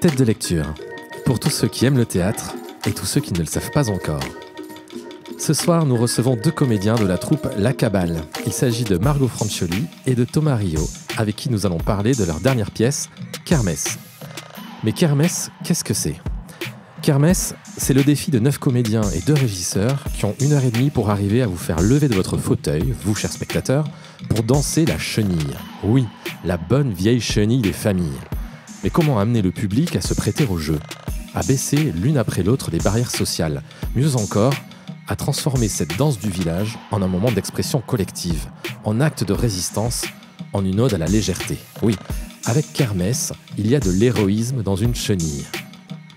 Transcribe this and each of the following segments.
Tête de lecture, pour tous ceux qui aiment le théâtre et tous ceux qui ne le savent pas encore. Ce soir, nous recevons deux comédiens de la troupe La Cabale. Il s'agit de Margot Francioli et de Thomas Rio, avec qui nous allons parler de leur dernière pièce, Kermesse. Mais Kermès, qu'est-ce que c'est Kermès, c'est le défi de neuf comédiens et deux régisseurs qui ont une heure et demie pour arriver à vous faire lever de votre fauteuil, vous chers spectateurs, pour danser la chenille. Oui, la bonne vieille chenille des familles. Mais comment amener le public à se prêter au jeu À baisser l'une après l'autre les barrières sociales Mieux encore, à transformer cette danse du village en un moment d'expression collective, en acte de résistance, en une ode à la légèreté. Oui, avec Kermesse, il y a de l'héroïsme dans une chenille.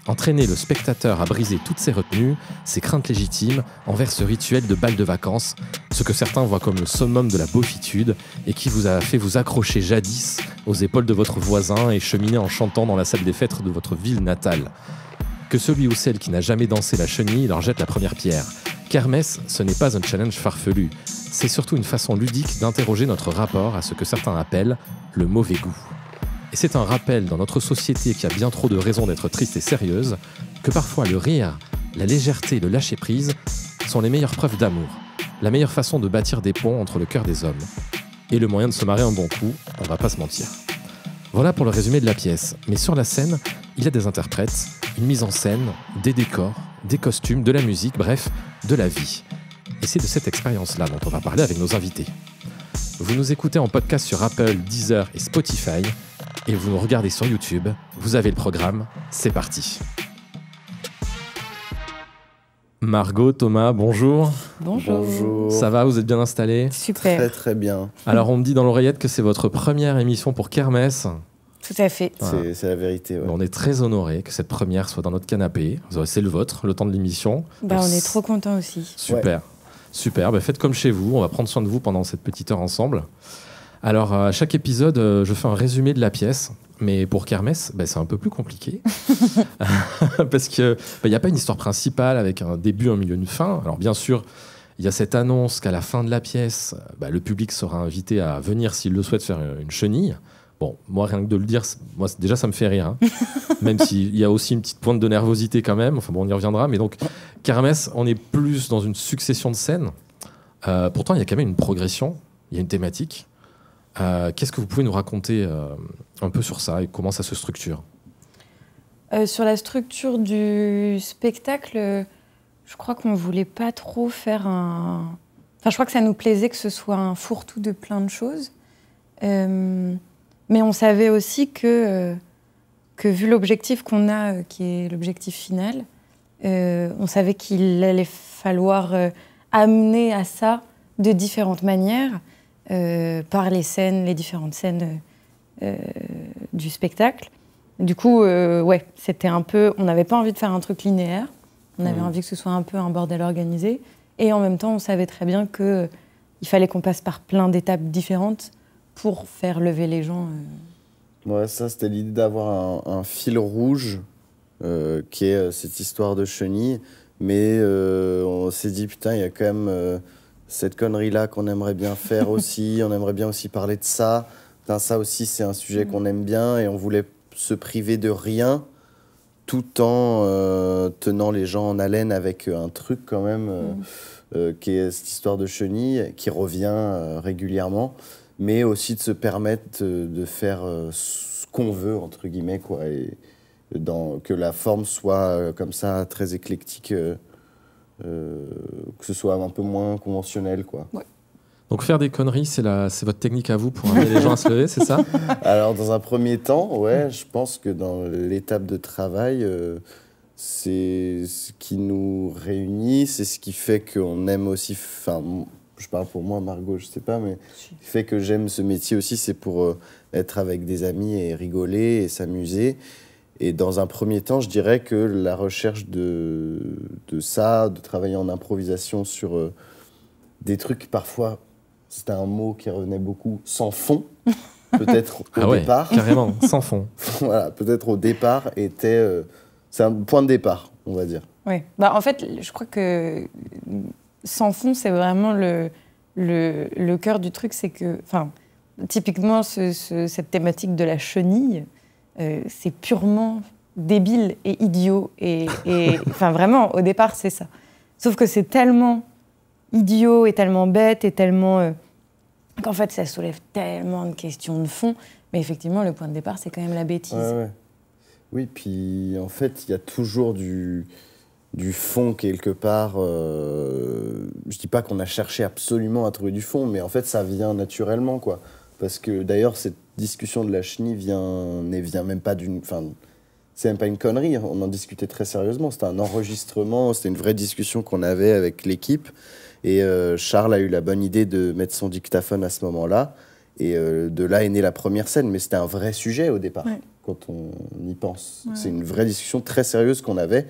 Entraîner le spectateur à briser toutes ses retenues, ses craintes légitimes envers ce rituel de bal de vacances, ce que certains voient comme le summum de la beaufitude et qui vous a fait vous accrocher jadis aux épaules de votre voisin et cheminer en chantant dans la salle des fêtes de votre ville natale. Que celui ou celle qui n'a jamais dansé la chenille leur jette la première pierre. Kermesse, ce n'est pas un challenge farfelu, c'est surtout une façon ludique d'interroger notre rapport à ce que certains appellent le mauvais goût. Et c'est un rappel dans notre société qui a bien trop de raisons d'être triste et sérieuse que parfois le rire, la légèreté et le lâcher-prise sont les meilleures preuves d'amour, la meilleure façon de bâtir des ponts entre le cœur des hommes. Et le moyen de se marrer un bon coup, on va pas se mentir. Voilà pour le résumé de la pièce, mais sur la scène, il y a des interprètes, une mise en scène, des décors, des costumes, de la musique, bref, de la vie. Et c'est de cette expérience-là dont on va parler avec nos invités. Vous nous écoutez en podcast sur Apple, Deezer et Spotify, et vous nous regardez sur YouTube, vous avez le programme, c'est parti. Margot, Thomas, bonjour. bonjour. Ça va, vous êtes bien installés Super. Très très bien. Alors on me dit dans l'oreillette que c'est votre première émission pour Kermesse. Tout à fait. C'est la vérité. On est très honoré que cette première soit dans notre canapé. C'est le vôtre, le temps de l'émission. Bah, on est trop content aussi. Super. Bah, faites comme chez vous. On va prendre soin de vous pendant cette petite heure ensemble. Alors, à chaque épisode, euh, je fais un résumé de la pièce. Mais pour Kermesse, bah, c'est un peu plus compliqué. Parce qu'il bah, n'y a pas une histoire principale avec un début, un milieu, une fin. Alors, bien sûr, il y a cette annonce qu'à la fin de la pièce, bah, le public sera invité à venir, s'il le souhaite, faire euh, une chenille. Bon, moi, rien que de le dire, moi, déjà, ça me fait rire. Hein. même s'il y a aussi une petite pointe de nervosité quand même. Enfin, bon, on y reviendra. Mais donc, Kermesse, on est plus dans une succession de scènes. Euh, pourtant, il y a quand même une progression. Il y a une thématique. Euh, qu'est-ce que vous pouvez nous raconter euh, un peu sur ça et comment ça se structure euh, Sur la structure du spectacle, je crois qu'on ne voulait pas trop faire un... Enfin, je crois que ça nous plaisait que ce soit un fourre-tout de plein de choses. mais on savait aussi que, que vu l'objectif qu'on a, qui est l'objectif final, on savait qu'il allait falloir amener à ça de différentes manières. Euh, par les scènes, les différentes scènes euh, du spectacle. Du coup, euh, ouais, c'était un peu. On n'avait pas envie de faire un truc linéaire. On avait mm. envie que ce soit un peu un bordel organisé. Et en même temps, on savait très bien que il fallait qu'on passe par plein d'étapes différentes pour faire lever les gens. Ouais, ça, c'était l'idée d'avoir un, fil rouge qui est cette histoire de chenille. Mais on s'est dit, putain, il y a quand même cette connerie-là qu'on aimerait bien faire aussi. on aimerait bien aussi parler de ça. ça aussi, c'est un sujet mm. qu'on aime bien et on voulait se priver de rien tout en euh, tenant les gens en haleine avec euh, un truc quand même euh, mm. qui est cette histoire de chenille qui revient régulièrement, mais aussi de se permettre de faire ce qu'on veut entre guillemets quoi et dans, que la forme soit comme ça très éclectique. Euh, que ce soit un peu moins conventionnel, quoi. Donc faire des conneries, c'est votre technique à vous pour amener les gens à se lever, c'est ça Alors dans un premier temps, ouais, je pense que dans l'étape de travail, euh, c'est ce qui nous réunit, c'est ce qui fait qu'on aime aussi. Enfin, je parle pour moi, Margot, je sais pas, mais le fait que j'aime ce métier aussi, c'est pour euh, être avec des amis et rigoler et s'amuser. Et dans un premier temps, je dirais que la recherche de, ça, de travailler en improvisation sur euh, des trucs parfois, c'était un mot qui revenait beaucoup, sans fond, peut-être au ah départ. Carrément, sans fond. voilà, peut-être au départ était. Euh, c'est un point de départ, on va dire. Oui. Bah, en fait, je crois que sans fond, c'est vraiment le, le, cœur du truc, c'est que. Enfin, typiquement, cette thématique de la chenille. Euh, c'est purement débile et idiot. Et, enfin, vraiment, au départ, c'est ça. Sauf que c'est tellement idiot et tellement bête et tellement. Euh, qu'en fait, ça soulève tellement de questions de fond. Mais effectivement, le point de départ, c'est quand même la bêtise. Oui, puis en fait, il y a toujours du, du fond quelque part. Euh, je dis pas qu'on a cherché absolument à trouver du fond, mais en fait, ça vient naturellement, quoi. Parce que d'ailleurs, c'est discussion de la chenille vient, ne vient même pas d'une. Enfin, c'est même pas une connerie, hein. on en discutait très sérieusement. C'était un enregistrement, c'était une vraie discussion qu'on avait avec l'équipe. Et euh, Charles a eu la bonne idée de mettre son dictaphone à ce moment-là. Et euh, de là est née la première scène, mais c'était un vrai sujet au départ, quand on y pense. C'est une vraie discussion très sérieuse qu'on avait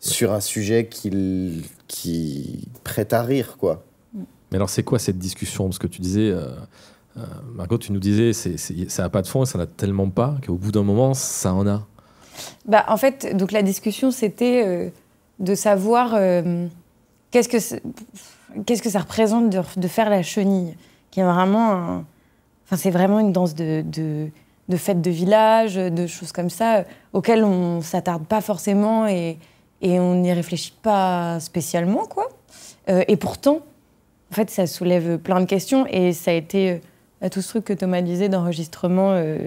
sur un sujet qui, qui prête à rire, quoi. Mais alors, c'est quoi cette discussion Parce que tu disais, euh, euh, Margot, tu nous disais, c'est ça n'a pas de fond et ça n'a tellement pas qu'au bout d'un moment, ça en a. Bah, en fait, donc la discussion, c'était euh, de savoir euh, qu'est-ce que qu'est-ce que ça représente de, faire la chenille, qui est vraiment, enfin, c'est vraiment une danse de, de, de fête de village, de choses comme ça, auxquelles on s'attarde pas forcément et, on n'y réfléchit pas spécialement, quoi. et pourtant, en fait, ça soulève plein de questions et ça a été à tout ce truc que Thomas disait d'enregistrement euh,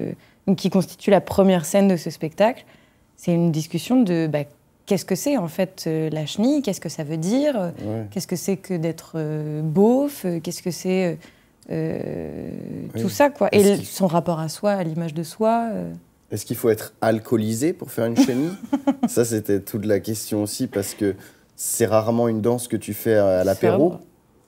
qui constitue la première scène de ce spectacle. C'est une discussion de bah, qu'est-ce que c'est en fait euh, la chenille, qu'est-ce que ça veut dire, euh, qu'est-ce que c'est que d'être beauf, qu'est-ce que c'est tout ça quoi. Et son rapport à soi, à l'image de soi. Est-ce qu'il faut être alcoolisé pour faire une chenille Ça, c'était toute la question aussi, parce que c'est rarement une danse que tu fais à l'apéro.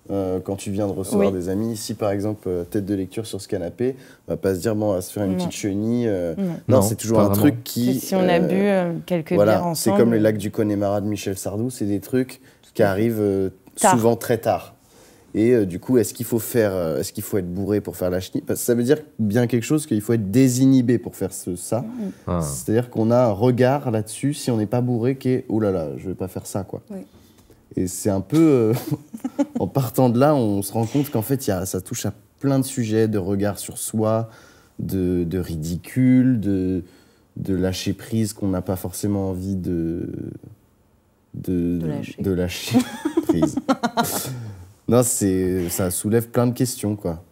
Euh, quand tu viens de recevoir des amis. Si par exemple, euh, tête de lecture sur ce canapé, on va pas se dire, bon, on va se faire une petite chenille. Euh. non, c'est toujours un truc qui. Si on a bu quelques bières ensemble. C'est comme les lacs du Connemara de Michel Sardou, c'est des trucs qui arrivent souvent très tard. Et du coup, est-ce qu'il faut faire, est-ce qu'il faut être bourré pour faire la chenille ça veut dire bien quelque chose qu'il faut être désinhibé pour faire ce, ça. Ah. C'est-à-dire qu'on a un regard là-dessus si on n'est pas bourré qui est, oh là là, je vais pas faire ça, quoi. Et c'est un peu. Euh, en partant de là, on se rend compte qu'en fait, y a, ça touche à plein de sujets, de regard sur soi, de, ridicule, de, de lâcher prise qu'on n'a pas forcément envie de. de, de lâcher. prise. non, c'est, ça soulève plein de questions, quoi.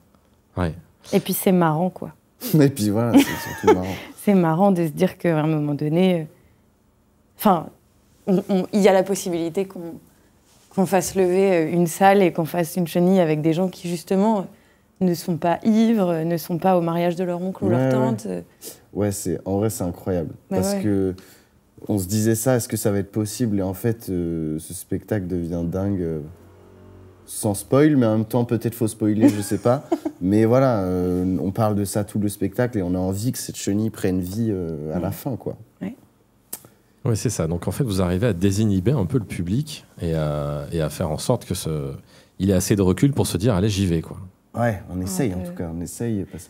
Ouais. Et puis c'est marrant, quoi. Et puis voilà, c'est surtout marrant. c'est marrant de se dire qu'à un moment donné. Euh, enfin, il y a la possibilité qu'on qu'on fasse lever euh, une salle et qu'on fasse une chenille avec des gens qui, justement, ne sont pas ivres, euh, ne sont pas au mariage de leur oncle ou leur tante. Euh. Ouais, c'est en vrai, c'est incroyable. Bah parce que on se disait ça, est-ce que ça va être possible Et en fait, ce spectacle devient dingue. sans spoil, mais en même temps, peut-être faut spoiler, je sais pas. mais voilà, on parle de ça tout le spectacle et on a envie que cette chenille prenne vie à la mm. fin, quoi. Oui, c'est ça. Donc en fait, vous arrivez à désinhiber un peu le public et à, faire en sorte que ce, il ait assez de recul pour se dire allez, j'y vais. Quoi. Ouais, on ah, essaye en tout cas, on essaye. Parce que...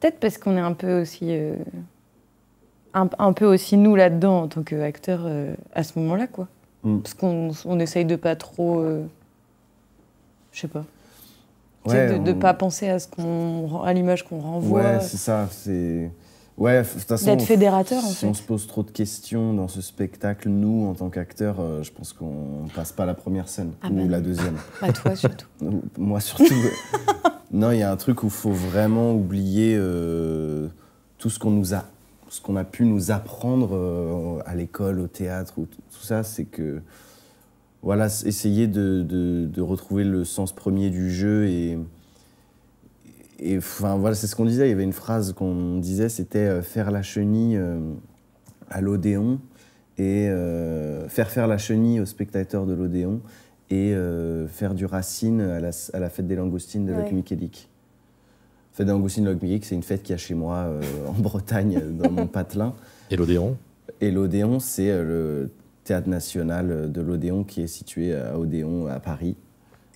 Peut-être parce qu'on est un peu aussi. Euh, un, un, peu aussi nous là-dedans en tant qu'acteurs euh, à ce moment-là, quoi. Hmm. Parce qu'on on essaye de pas trop. Euh, je sais pas. de ne pas penser à, ce qu'on, à l'image qu'on renvoie. Ouais, c'est ça. C'est. Ouais, D'être fédérateur, si on se pose trop de questions dans ce spectacle, nous, en tant qu'acteurs, euh, je pense qu'on passe pas la première scène, ah ou bah la deuxième. Pas bah, toi, surtout. Moi, surtout. non, il y a un truc où il faut vraiment oublier euh, tout ce qu'on nous a. Ce qu'on a pu nous apprendre euh, à l'école, au théâtre, ou tout ça, c'est que. Voilà, essayer de, de, retrouver le sens premier du jeu et et enfin, voilà, c'est ce qu'on disait. Il y avait une phrase qu'on disait, c'était euh, faire la chenille euh, à l'Odéon et euh, faire faire la chenille aux spectateurs de l'Odéon et faire du Racine à la, fête des langoustines de ouais. Fête des langoustines de Locmiquélic, c'est une fête qui a chez moi en Bretagne, dans mon patelin. Et l'Odéon Et l'Odéon, c'est le théâtre national de l'Odéon qui est situé à Odéon, à Paris,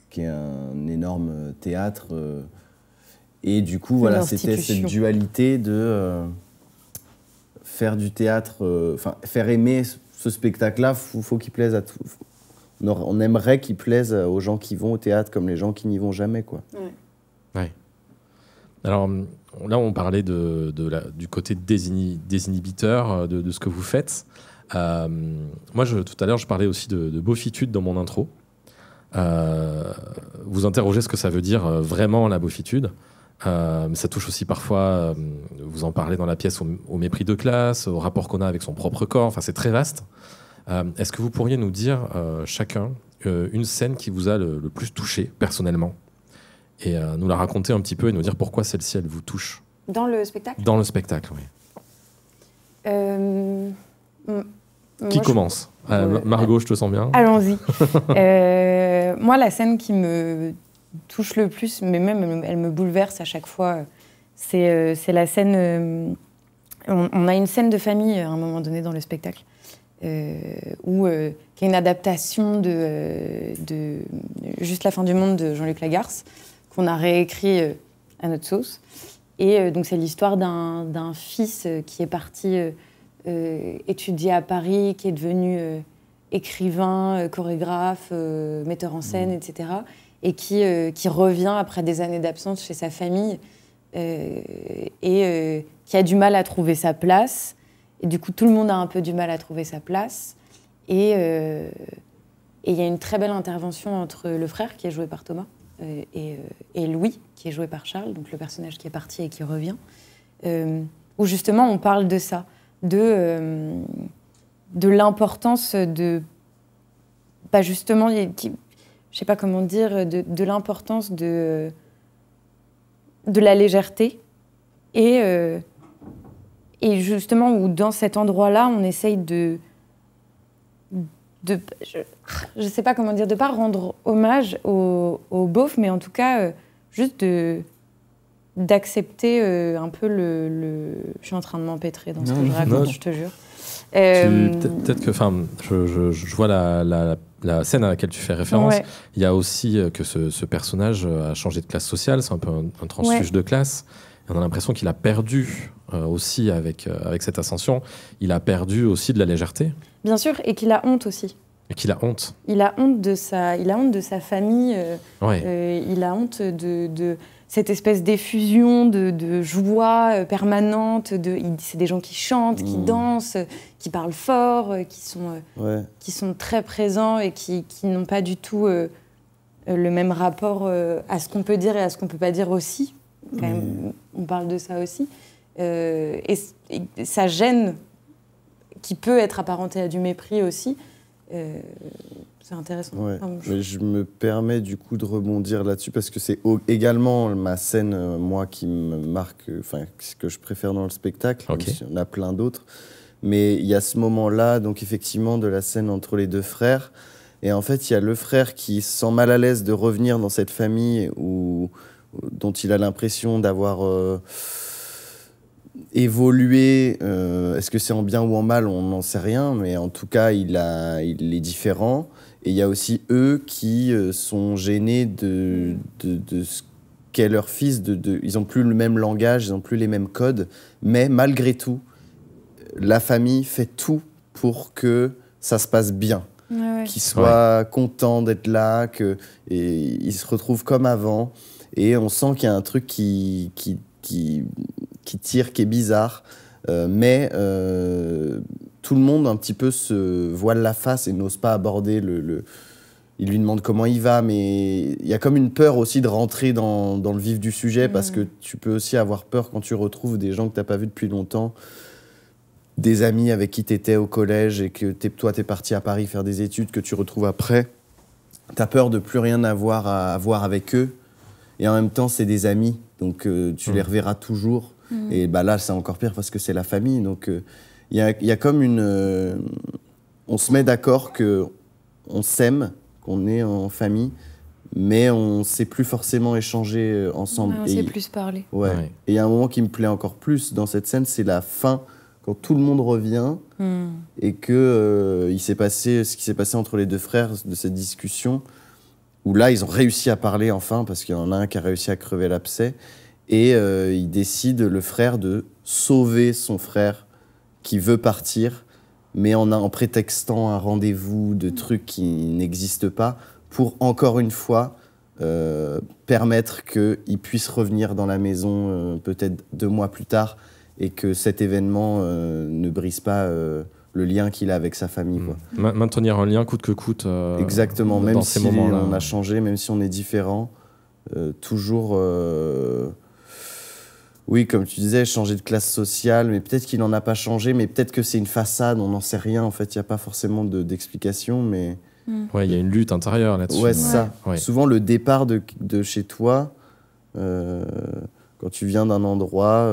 qui est un énorme théâtre et du coup, voilà, c'était cette dualité de euh, faire du théâtre, euh, enfin, faire aimer ce spectacle-là, faut, faut qu'il plaise à tout. On, aimerait qu'il plaise aux gens qui vont au théâtre comme les gens qui n'y vont jamais, quoi. Ouais. ouais. Alors là, on parlait de, la, du côté désinhibiteur euh, de, de, ce que vous faites. moi, je, tout à l'heure, je parlais aussi de, de beaufitude dans mon intro. vous interrogez ce que ça veut dire vraiment la beaufitude. Euh, ça touche aussi parfois, euh, vous en parlez dans la pièce, au, mépris de classe, au rapport qu'on a avec son propre corps, enfin c'est très vaste. Euh, est-ce que vous pourriez nous dire chacun une scène qui vous a le, plus touché personnellement et nous la raconter un petit peu et nous dire pourquoi celle-ci elle vous touche Dans le spectacle Dans le spectacle, oui. Qui commence Margot, je te sens bien. Allons-y. moi, la scène qui me touche le plus, mais même elle me bouleverse à chaque fois, c'est euh, la scène. Euh, on, a une scène de famille à un moment donné dans le spectacle. Euh, où, qui est une adaptation de, de, Juste la fin du monde de Jean-Luc Lagarce, qu'on a réécrit à notre sauce. Et donc c'est l'histoire d'un fils qui est parti étudier à Paris, qui est devenu écrivain, chorégraphe, metteur en scène, mmh. etc et qui, euh, qui revient après des années d'absence chez sa famille euh, et euh, qui a du mal à trouver sa place. Et du coup, tout le monde a un peu du mal à trouver sa place. Et il y a une très belle intervention entre le frère, qui est joué par Thomas, et, Louis, qui est joué par Charles, donc le personnage qui est parti et qui revient, où justement on parle de ça, de, de l'importance de. Pas justement, qui, je sais pas comment dire, de, l'importance de, de la légèreté. Et, euh, et justement, où dans cet endroit-là, on essaye de. de je ne sais pas comment dire, de pas rendre hommage aux, aux beaufs, mais en tout cas, euh, juste de d'accepter euh, un peu le, Je suis en train de m'empêtrer dans ce que je raconte, je te jure. Euh, peut-être que, enfin, je, vois la, scène à laquelle tu fais référence. Il y a aussi euh, que ce, personnage euh, a changé de classe sociale, c'est un peu un, transfuge de classe. on a l'impression qu'il a perdu aussi avec, avec cette ascension, il a perdu aussi de la légèreté. Bien sûr, et qu'il a honte aussi. Et qu'il a honte. Il a honte de sa, il a honte de sa famille. Euh, euh, il a honte de, de cette espèce d'effusion de, de, joie euh, permanente. De, c'est des gens qui chantent, qui mmh. dansent, qui parlent fort, qui sont, qui sont très présents et qui, qui n'ont pas du tout le même rapport à ce qu'on peut dire et à ce qu'on ne peut pas dire aussi. Quand même, mmh. on parle de ça aussi. Et, et, gêne, qui peut être apparenté à du mépris aussi. Euh, c'est intéressant. je... Mais je me permets du coup de rebondir là-dessus parce que c'est également ma scène, euh, moi, qui me marque, euh, enfin, ce que je préfère dans le spectacle. Il y en a plein d'autres. Mais il y a ce moment-là, donc effectivement, de la scène entre les deux frères. Et en fait, il y a le frère qui sent mal à l'aise de revenir dans cette famille ou dont il a l'impression d'avoir évoluer euh, Est-ce que c'est en bien ou en mal On n'en sait rien, mais en tout cas, il, a, il est différent. Et il y a aussi eux qui euh, sont gênés de, de, de ce qu'est leur fils. De, de, ils n'ont plus le même langage, ils n'ont plus les mêmes codes. Mais malgré tout, la famille fait tout pour que ça se passe bien. Qu'ils soient contents d'être là, qu'ils se retrouvent comme avant. Et on sent qu'il y a un truc qui, qui qui, tire, qui est bizarre. Euh, mais euh, tout le monde un petit peu se voile la face et n'ose pas aborder le, Il lui demande comment il va, mais il y a comme une peur aussi de rentrer dans, le vif du sujet parce mmh. que tu peux aussi avoir peur quand tu retrouves des gens que tu n'as pas vus depuis longtemps, des amis avec qui tu étais au collège et que toi tu es parti à Paris faire des études que tu retrouves après. Tu as peur de plus rien avoir à, à voir avec eux et en même temps, c'est des amis, donc euh, tu mm. les reverras toujours. Mm. Et bah, là, c'est encore pire parce que c'est la famille. Donc euh, il y a, comme une. Euh, on se met d'accord que on s'aime, qu'on est en famille, mais on ne sait plus forcément échanger ensemble. on ne sait plus parler. Ouais. Et il y a un moment qui me plaît encore plus dans cette scène, c'est la fin quand tout le monde revient mm. et que il s'est passé ce qui s'est passé entre les deux frères de cette discussion où là, ils ont réussi à parler enfin, parce qu'il y en a un qui a réussi à crever l'abcès. Et euh, il décide, le frère, de sauver son frère qui veut partir, mais en, prétextant un rendez-vous de trucs qui n'existent pas, pour encore une fois euh, permettre qu'il puisse revenir dans la maison euh, peut-être deux mois plus tard et que cet événement ne brise pas le lien qu'il a avec sa famille. Mm. maintenir un lien coûte que coûte. Euh, Exactement, même si on a changé, même si on est différent, euh, toujours. Euh, oui, comme tu disais, changer de classe sociale, mais peut-être qu'il n'en a pas changé, mais peut-être que c'est une façade, on n'en sait rien. En fait, il n'y a pas forcément d'explication, mais. Mm. Oui, il y a une lutte intérieure là-dessus. Ouais, ça. Souvent, le départ de, de chez toi, quand tu viens d'un endroit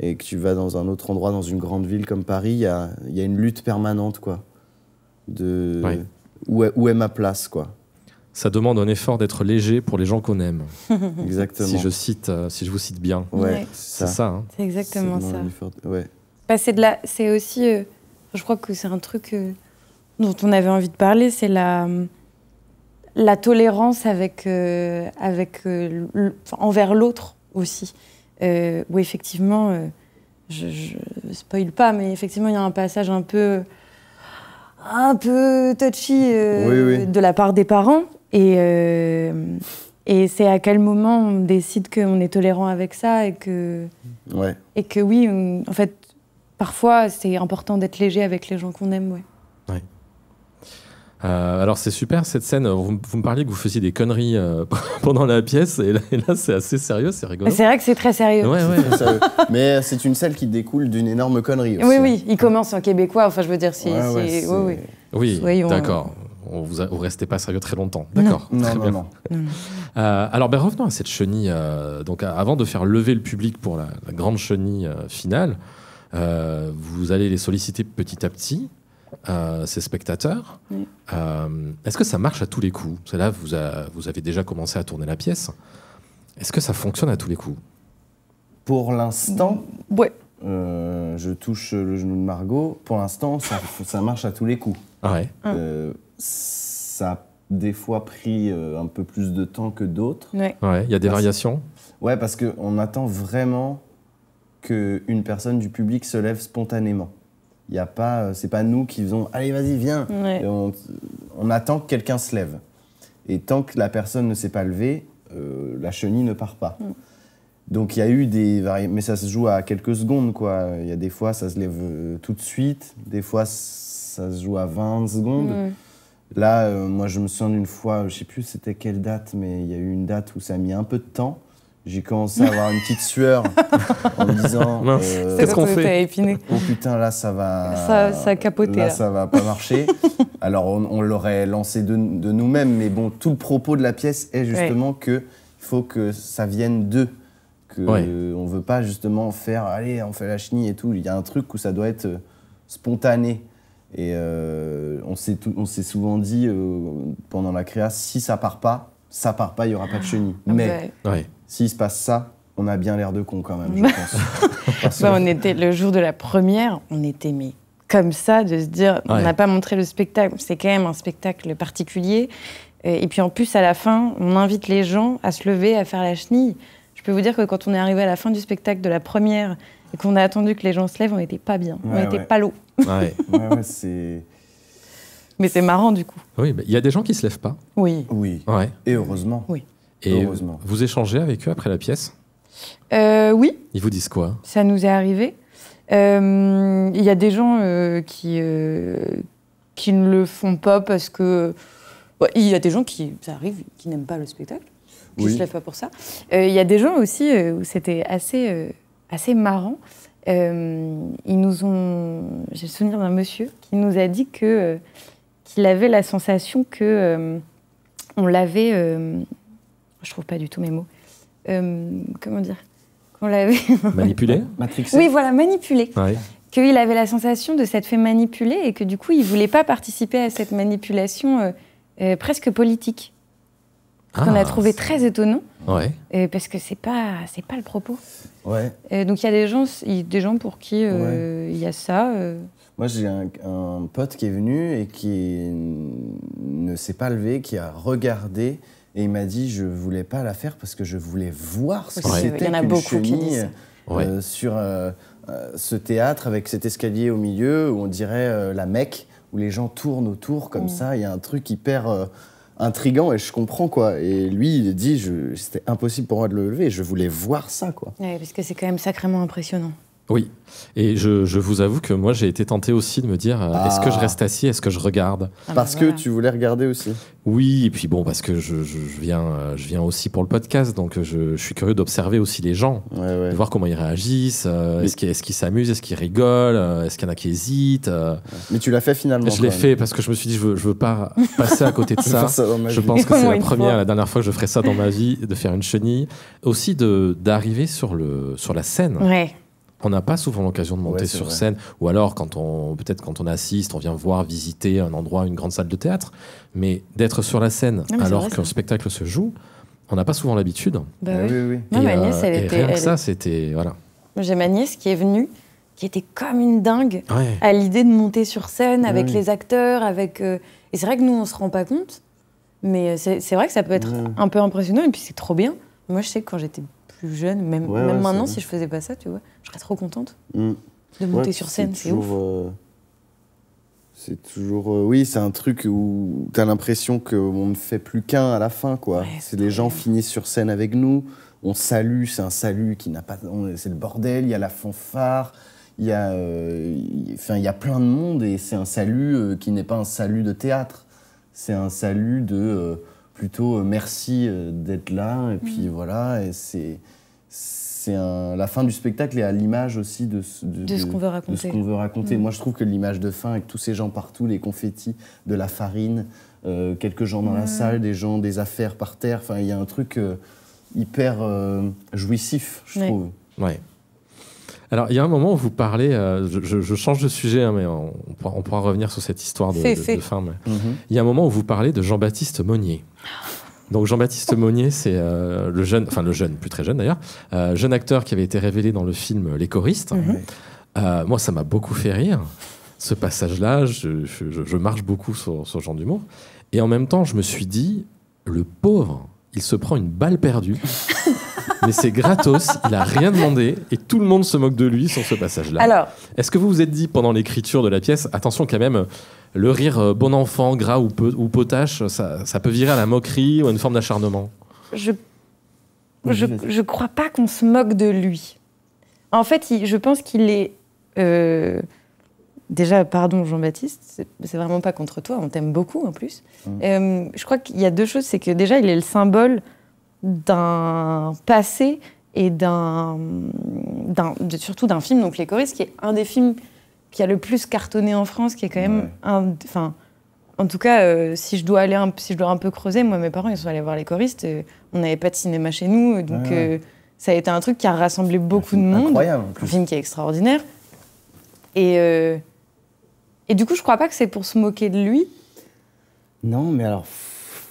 et que tu vas dans un autre endroit, dans une grande ville comme Paris, il y a, une lutte permanente, quoi. De où, est, ma place, quoi. Ça demande un effort d'être léger pour les gens qu'on aime. exactement. Si je cite, euh, si je vous cite bien. Ouais, c'est ça. Hein. C'est exactement ça. Ouais. Bah, c'est aussi, euh, je crois que c'est un truc euh, dont on avait envie de parler, c'est la tolérance avec, avec, envers l'autre aussi. Euh, où effectivement, euh, je, ne spoil pas, mais effectivement, il y a un passage un peu, un peu touchy euh, de la part des parents. Et, et c'est à quel moment on décide qu'on est tolérant avec ça et que, et que oui, en fait, parfois, c'est important d'être léger avec les gens qu'on aime. Ouais. Euh, alors c'est super cette scène. Vous, me parliez que vous faisiez des conneries euh, pendant la pièce et là, c'est assez sérieux, c'est rigolo. C'est vrai que c'est très sérieux. Ouais, ouais. Mais euh, c'est une scène qui découle d'une énorme connerie. Aussi. Oui oui, il commence en québécois. Enfin je veux dire si. oui, oui. oui d'accord. vous, vous, restez pas sérieux très longtemps. D'accord. Très non, bien. Non, non. alors ben, revenons à cette chenille. donc avant de faire lever le public pour la grande chenille finale. vous allez les solliciter petit à petit. Euh, ses spectateurs. Euh, est-ce que ça marche à tous les coups Là, vous, vous avez déjà commencé à tourner la pièce. Est-ce que ça fonctionne à tous les coups Pour l'instant, Ouais. Euh, je touche le genou de Margot. Pour l'instant, ça, marche à tous les coups. Ah ouais. Hein. ça a des fois pris un peu plus de temps que d'autres. Ouais. il y a des variations. Ouais, parce qu'on attend vraiment qu'une personne du public se lève spontanément. Il y a pas, euh, c'est pas nous qui faisons. Allez, vas-y, viens. On, attend que quelqu'un se lève. Et tant que la personne ne s'est pas levée, euh, la chenille ne part pas. Mm. Donc il y a eu des mais ça se joue à quelques secondes quoi. Il y a des fois ça se lève euh, tout de suite, des fois ça se joue à 20 secondes. Mm. Là, moi je me souviens d'une fois, je sais plus c'était quelle date, mais il y a eu une date où ça a mis un peu de temps j'ai commencé à avoir une petite sueur en me disant euh, qu'est-ce qu'on fait Oh putain, là ça va ça, a capoté, là, ça va pas marcher. Alors on, l'aurait lancé de, nous-mêmes, mais bon, tout le propos de la pièce est justement qu'il que faut que ça vienne d'eux, que ne on veut pas justement faire allez on fait la chenille et tout. Il y a un truc où ça doit être euh, spontané. Et euh, on s'est on s'est souvent dit pendant la créa si ça part pas, ça part pas, il y aura pas de chenille. Ah mais s'il se passe ça, on a bien l'air de con quand même, je pense. Bah, on était, le jour de la première, on était mais comme ça, de se dire, on n'a pas montré le spectacle, c'est quand même un spectacle particulier. Et puis en plus, à la fin, on invite les gens à se lever, à faire la chenille. Je peux vous dire que quand on est arrivé à la fin du spectacle de la première et qu'on a attendu que les gens se lèvent, on n'était pas bien, on n'était pas l'eau. Ouais, c'est. Mais c'est marrant du coup. Oui, il y a des gens qui se lèvent pas. Oui. Oui. Et heureusement. Oui. Et vous échangez avec eux après la pièce euh, Oui. Ils vous disent quoi Ça nous est arrivé. Euh, il y a des gens euh, qui, qui ne le font pas parce que. Il y a des gens qui, ça arrive, qui n'aiment pas le spectacle, qui ne se lèvent pas pour ça. Il y a des gens aussi où c'était assez, assez marrant. ils nous ont. J'ai le souvenir d'un monsieur qui nous a dit que qu'il avait la sensation que on l'avait je trouve pas du tout mes mots. Euh, comment dire Qu'on l'avait. Manipulé Oui, voilà, manipulé. Ouais. Qu'il avait la sensation de s'être fait manipuler et que du coup, il voulait pas participer à cette manipulation euh, euh, presque politique. qu'on a ah. trouvé très étonnant. Ouais. parce que c'est pas, c'est pas le propos. Ouais. donc il y a des gens, des gens pour qui il y a ça. Moi, j'ai un, un, pote qui est venu et qui ne s'est pas levé, qui a regardé et il m'a dit, je voulais pas la faire parce que je voulais voir ce que c'était. Il y en a beaucoup qui euh, sur euh, euh, ce théâtre avec cet escalier au milieu où on dirait la Mecque, où les gens tournent autour comme mm. ça. Il y a un truc hyper intrigant et je comprends quoi. Et lui, il dit, c'était impossible pour moi de le lever. Je voulais voir ça quoi. parce que c'est quand même sacrément impressionnant. Oui. Et je, vous avoue que moi, j'ai été tenté aussi de me dire euh, est-ce que je ah. reste assis, est-ce que je regarde ah, Parce que tu voulais regarder aussi. Oui, et puis bon, parce que je, viens, euh, je viens aussi pour le podcast, donc euh, je, suis curieux d'observer aussi les gens, de voir comment ils réagissent, est-ce qu'ils ce qu'ils s'amusent, est-ce qu'ils rigolent, est-ce qu'il y en a qui hésitent. Mais tu l'as fait finalement. Je l'ai fait parce que je me suis dit je veux, veux pas passer à côté de ça. je pense que c'est la première, la dernière fois que je ferai ça dans ma vie, de faire une chenille. Aussi d'arriver sur, le, sur la scène. Ouais on n'a pas souvent l'occasion de monter sur scène, ou alors quand on peut-être quand on assiste, on vient voir, visiter un endroit, une grande salle de théâtre, mais d'être sur la scène ah alors qu'un spectacle se joue, on n'a pas souvent l'habitude. Bah ah oui. oui, et, euh, ça, c'était voilà. J'ai ma nièce qui est venue, qui était comme une dingue à l'idée de monter sur scène avec les acteurs, avec euh, et c'est vrai que nous on se rend pas compte, mais euh, c'est vrai que ça peut être un peu impressionnant et puis c'est trop bien. Moi je sais que quand j'étais plus jeune, même, même maintenant, si je faisais pas ça, tu vois, je serais trop contente mm. de monter sur scène, c'est ouf. Euh, c'est toujours. Euh, oui, c'est un truc où tu as l'impression qu'on ne fait plus qu'un à la fin, quoi. c'est les gens finissent sur scène avec nous, on salue, c'est un salut qui n'a pas. C'est le bordel, il y a la fanfare. Il y, a, euh, enfin, il y a plein de monde et c'est un salut qui n'est pas un salut de théâtre. C'est un salut de plutôt euh, merci euh, d'être là. Et puis mm. voilà, et c'est c'est la fin du spectacle et à l'image aussi de, de, ce qu'on veut raconter. veut mm. raconter. Moi, je trouve que l'image de fin, avec tous ces gens partout, les confettis, de la farine, euh, quelques gens dans la mm. salle, des gens, des affaires par terre. Enfin, il y a un truc hyper jouissif, je trouve. Ouais. Alors, il y a un moment où vous parlez, euh, je, change de sujet, hein, mais on, pourra, revenir sur cette histoire de, de, mhm. Il y a un moment où vous parlez de Jean-Baptiste Monnier. Donc Jean-Baptiste Monnier, c'est euh, le jeune, enfin le jeune, plus très jeune d'ailleurs, euh, jeune acteur qui avait été révélé dans le film Les choristes. Mhm. moi, ça m'a beaucoup fait rire, ce passage-là. Je, marche beaucoup sur, ce genre d'humour. Et en même temps, je me suis dit, le pauvre, il se prend une balle perdue. mais c'est gratos, il n'a rien demandé et tout le monde se moque de lui sur ce passage-là. Alors, est-ce que vous vous êtes dit pendant l'écriture de la pièce, attention quand même, le rire euh, bon enfant, gras ou, potache, ça, peut virer à la moquerie ou à une forme d'acharnement Je je, crois pas qu'on se moque de lui. En fait, je pense qu'il est euh, déjà, pardon Jean-Baptiste, c'est vraiment pas contre toi, on t'aime beaucoup en plus. Mmh. Euh, je crois qu'il y a deux choses, c'est que déjà il est le symbole d'un passé et d'un, surtout d'un film, donc Les Choristes, qui est un des films qui a le plus cartonné en France, qui est quand même Enfin, en tout cas, euh, si, je dois aller un, si je dois un peu creuser, moi, mes parents, ils sont allés voir Les Choristes. Euh, on n'avait pas de cinéma chez nous, euh, donc ça a été un truc qui a rassemblé beaucoup de monde. Un film qui est extraordinaire. Et, et du coup, je crois pas que c'est pour se moquer de lui. Non, mais alors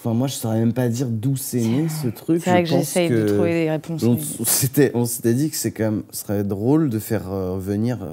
Enfin, moi, je saurais même pas dire d'où c'est né ce truc. C'est vrai que j'essaye de trouver des réponses. On, s'était, dit que c'est quand même, ce serait drôle de faire euh, venir euh,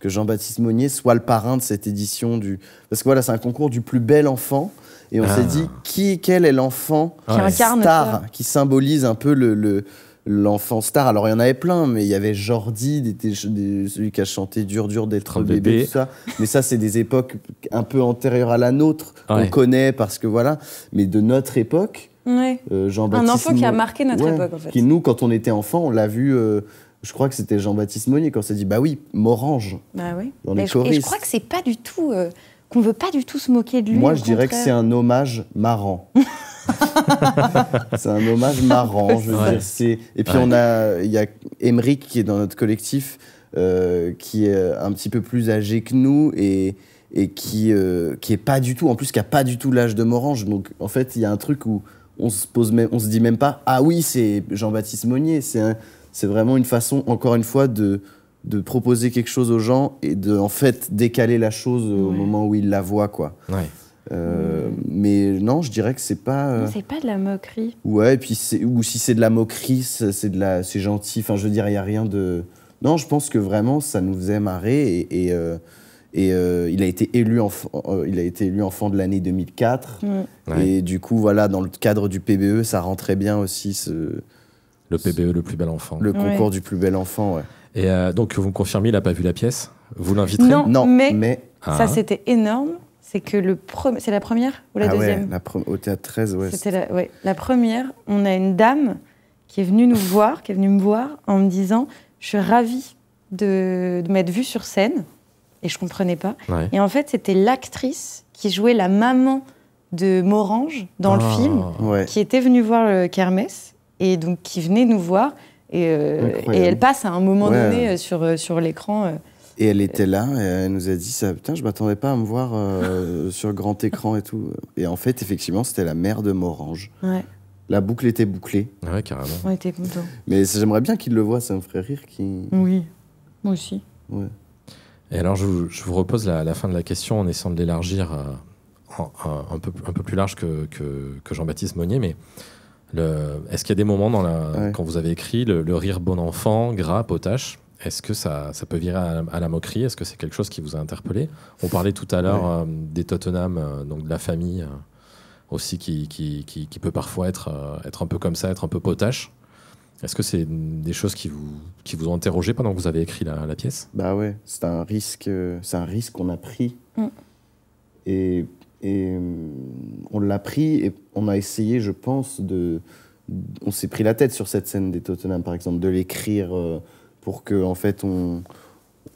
que Jean-Baptiste Monnier soit le parrain de cette édition du. Parce que voilà, c'est un concours du plus bel enfant. Et on s'est ah. dit, qui, quel est l'enfant star qui symbolise un peu le l'enfant star. Alors, il y en avait plein, mais il y avait Jordi, des, celui qui a chanté Dur, dur d'être bébé, bébé, tout ça. mais ça, c'est des époques un peu antérieures à la nôtre, qu'on connaît parce que voilà. Mais de notre époque, euh, Jean-Baptiste. Un enfant qui a marqué notre époque, en fait. Qui, nous, quand on était enfant, on l'a vu. Euh, je crois que c'était Jean-Baptiste Monnier quand on s'est dit bah oui, Morange. Bah oui. Dans bah, les choristes. je, et, je, crois que c'est pas du tout. Euh, qu'on veut pas du tout se moquer de lui. Moi, je dirais que c'est un hommage marrant. c'est un hommage marrant, Et puis, on a, il y a Emeric qui est dans notre collectif, euh, qui est euh, un petit peu plus âgé que nous et, et qui, euh, qui est pas du tout, en plus, qui a pas du tout l'âge de Morange. Donc, en fait, il y a un truc où on se pose on se dit même pas, ah oui, c'est Jean-Baptiste Monnier. C'est, vraiment une façon, encore une fois, de, de proposer quelque chose aux gens et de, en fait, décaler la chose au moment où ils la voient, quoi. Ouais. Euh, mais non, je dirais que c'est pas. Euh, c'est pas de la moquerie. Ouais, et puis ou si c'est de la moquerie, c'est de la, c'est gentil. Enfin, je veux dire, il y a rien de. Non, je pense que vraiment, ça nous faisait marrer et. et, euh, il, a été élu il a été élu enfant de l'année 2004. Mm. Et du coup, voilà, dans le cadre du PBE, ça rentrait bien aussi ce. Le PBE, le plus bel enfant. Le concours du plus bel enfant, ouais. Et donc, vous me confirmez, il n'a pas vu la pièce Vous l'inviterez non, mais, ça, ah. c'était énorme. C'est que le c'est la première ou la ah deuxième ouais, la Au théâtre 13, ouais. la, première. On a une dame qui est venue nous voir, qui est venue me voir en me disant Je suis ravie de, m'être vue sur scène. Et je comprenais pas. Et en fait, c'était l'actrice qui jouait la maman de Morange dans le ah. film, qui était venue voir le Kermesse et donc qui venait nous voir. Et, euh, elle passe à un moment donné euh, sur, euh, sur l'écran. Et elle était là, et elle nous a dit ça, putain, je m'attendais pas à me voir euh, sur grand écran et tout. Et en fait, effectivement, c'était la mère de Morange. La boucle était bouclée. Ah ouais, carrément. On était Mais j'aimerais bien qu'il le voie, ça me ferait rire. Qui... Oui, moi aussi. Ouais. Et alors, je, vous repose la, la, fin de la question en essayant de l'élargir euh, un, peu, un peu plus large que, que, Jean-Baptiste Monnier, mais est-ce qu'il y a des moments dans la, quand vous avez écrit le, le rire bon enfant, gras, potache est-ce que ça, peut virer à, la moquerie Est-ce que c'est quelque chose qui vous a interpellé On parlait tout à l'heure euh, des Tottenham, euh, donc de la famille euh, aussi qui, qui, peut parfois être, être un peu comme ça, être un peu potache. Est-ce que c'est des choses qui vous, qui vous ont interrogé pendant que vous avez écrit la, pièce Bah ouais, c'est un risque, c'est un risque qu'on a pris. Mm. Et, on l'a pris et on a essayé, je pense, de. On s'est pris la tête sur cette scène des Tottenham, par exemple, de l'écrire pour que en fait on,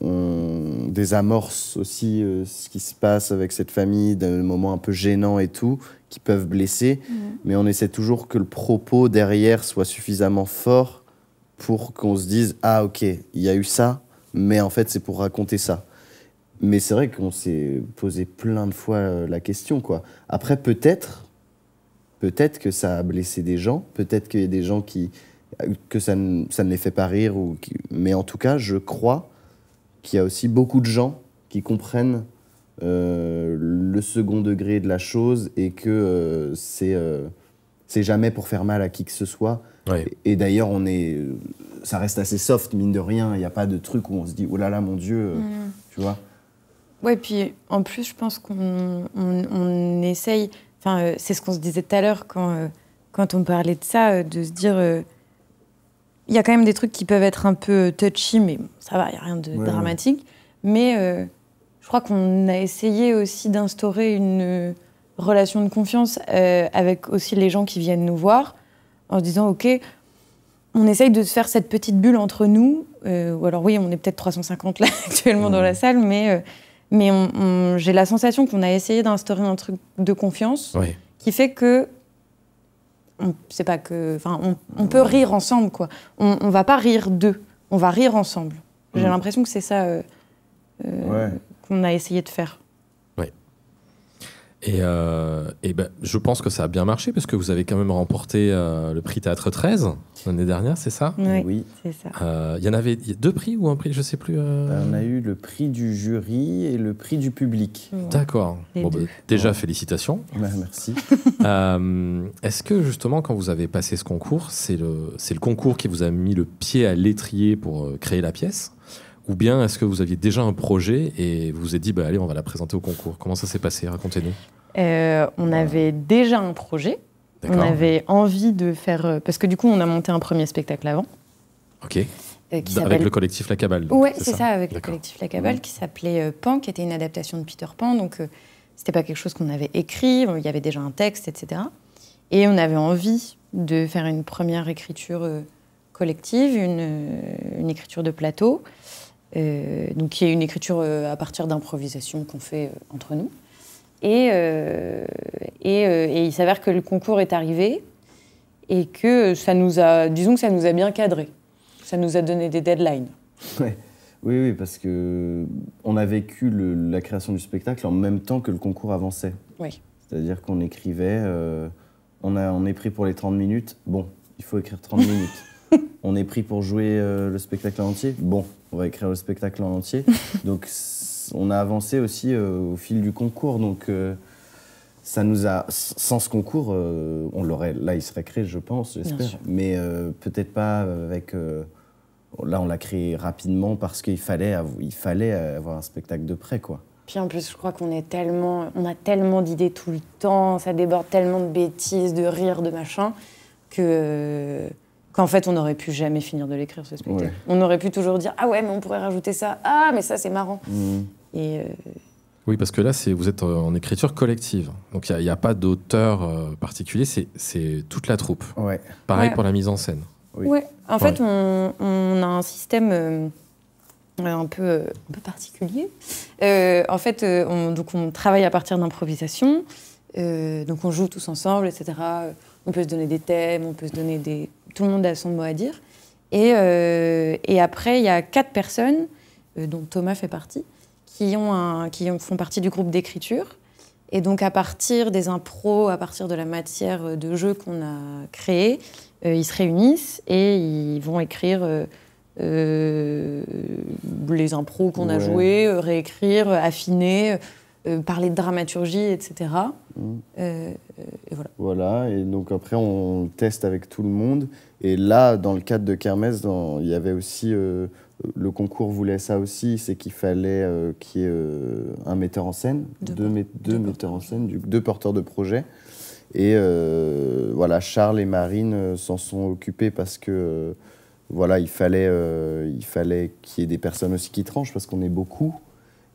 désamorce aussi euh, ce qui se passe avec cette famille, d'un moment un peu gênant et tout, qui peuvent blesser. Mais on essaie toujours que le propos derrière soit suffisamment fort pour qu'on se dise Ah, ok, il y a eu ça, mais en fait, c'est pour raconter ça. Mais c'est vrai qu'on s'est posé plein de fois euh, la question, quoi. Après, peut-être, peut-être que ça a blessé des gens, peut-être qu'il y a des gens qui, que ça ne, ça ne les fait pas rire. Ou Mais en tout cas, je crois qu'il y a aussi beaucoup de gens qui comprennent euh, le second degré de la chose et que euh, c'est euh, c'est jamais pour faire mal à qui que ce soit. Et, d'ailleurs, on est, ça reste assez soft mine de rien. Il n'y a pas de truc où on se dit oh là là mon Dieu, mm. tu vois. Ouais, puis en plus, je pense qu'on on essaye. Enfin, c'est ce qu'on se disait tout à l'heure quand quand on parlait de ça, de se dire il y a quand même des trucs qui peuvent être un peu touchy, mais ça va, il n'y a rien de dramatique. Mais euh, je crois qu'on a essayé aussi d'instaurer une euh, relation de confiance euh, avec aussi les gens qui viennent nous voir, en se disant, OK, on essaye de se faire cette petite bulle entre nous. ou alors oui, on est peut-être 350 là actuellement dans la salle, mais, mais j'ai la sensation qu'on a essayé d'instaurer un truc de confiance qui fait que on, c'est pas que, enfin, on, peut rire ensemble, quoi. On, on va pas rire d'eux, on va rire ensemble. J'ai mm. l'impression que c'est ça euh, euh, qu'on a essayé de faire. Et, euh, ben, je pense que ça a bien marché parce que vous avez quand même remporté euh, le prix Théâtre 13 l'année dernière, c'est ça Oui, c'est ça. Euh, il y en avait deux prix ou un prix, je ne sais plus. Ben, on a eu le prix du jury et le prix du public. D'accord. Ben, déjà, félicitations. merci. Est-ce que justement, quand vous avez passé ce concours, c'est le concours qui vous a mis le pied à l'étrier pour créer la pièce ou bien est-ce que vous aviez déjà un projet et vous vous êtes dit, bah, allez, on va la présenter au concours Comment ça s'est passé Racontez-nous. Euh, on avait déjà un projet. On avait envie de faire. Euh, parce que du coup, on a monté un premier spectacle avant. OK. Euh, avec le collectif La Cabale. Oui, c'est ça, avec le collectif La Cabale, mhm. qui s'appelait Pan, qui était une adaptation de Peter Pan. Donc, c'était pas quelque chose qu'on avait écrit. Il y avait déjà un texte, etc. Et on avait envie de faire une première écriture collective, une, une écriture de plateau. Euh, donc y a une écriture euh, à partir d'improvisation qu'on fait euh, entre nous. Et, et, il s'avère que le concours est arrivé et que ça nous a, disons que ça nous a bien cadré. Ça nous a donné des deadlines. Oui, oui, parce que on a vécu la création du spectacle en même temps que le concours avançait. Oui. C'est-à-dire qu'on écrivait, on, a, on est pris pour les 30 minutes, bon, il faut écrire 30 minutes. on est pris pour jouer le spectacle en entier, bon, on va écrire le spectacle en entier. donc on a avancé aussi euh, au fil du concours. Donc euh, ça nous a, sans ce concours, euh, on l'aurait, là, il serait créé, je pense, j'espère. Mais peut-être pas avec. là, on l'a créé rapidement parce qu'il fallait, il fallait avoir un spectacle de près, quoi. Puis en plus, je crois qu'on est tellement, on a tellement d'idées tout le temps, ça déborde tellement de bêtises, de rires, de machin, que qu'en fait, on n'aurait pu jamais finir de l'écrire, ce spectacle. On aurait pu toujours dire Ah ouais, mais on pourrait rajouter ça. Ah, mais ça, c'est marrant. Mm. Et. Euh, oui, parce que là, vous êtes euh, en écriture collective. Donc, il n'y a, pas d'auteur euh, particulier, c'est toute la troupe. Pareil pour la mise en scène. Oui. En fait, on, a un système un, peu, peu particulier. en fait, on, donc on travaille à partir d'improvisation. donc, on joue tous ensemble, etc. On peut se donner des thèmes, on peut se donner des, tout le monde a son mot à dire. Et, euh, et après, il y a quatre personnes, euh, dont Thomas fait partie, qui, ont un, qui ont, font partie du groupe d'écriture. Et donc, à partir des impros, à partir de la matière euh, de jeu qu'on a créée, ils se réunissent et ils vont écrire les impros qu'on a joués, réécrire, affiner. Euh, parler de dramaturgie, etc. Mm. Euh, euh, et voilà. Voilà, et donc après, on teste avec tout le monde. Et là, dans le cadre de Kermesse, dans, il y avait aussi. le concours voulait ça aussi, c'est qu'il fallait qu'il y ait un metteur en scène, deux, metteurs en scène, deux porteurs de projet. Et voilà, Charles et Marine s'en sont occupés parce que voilà, il fallait qu'il fallait qu'il y ait des personnes aussi qui tranchent parce qu'on est beaucoup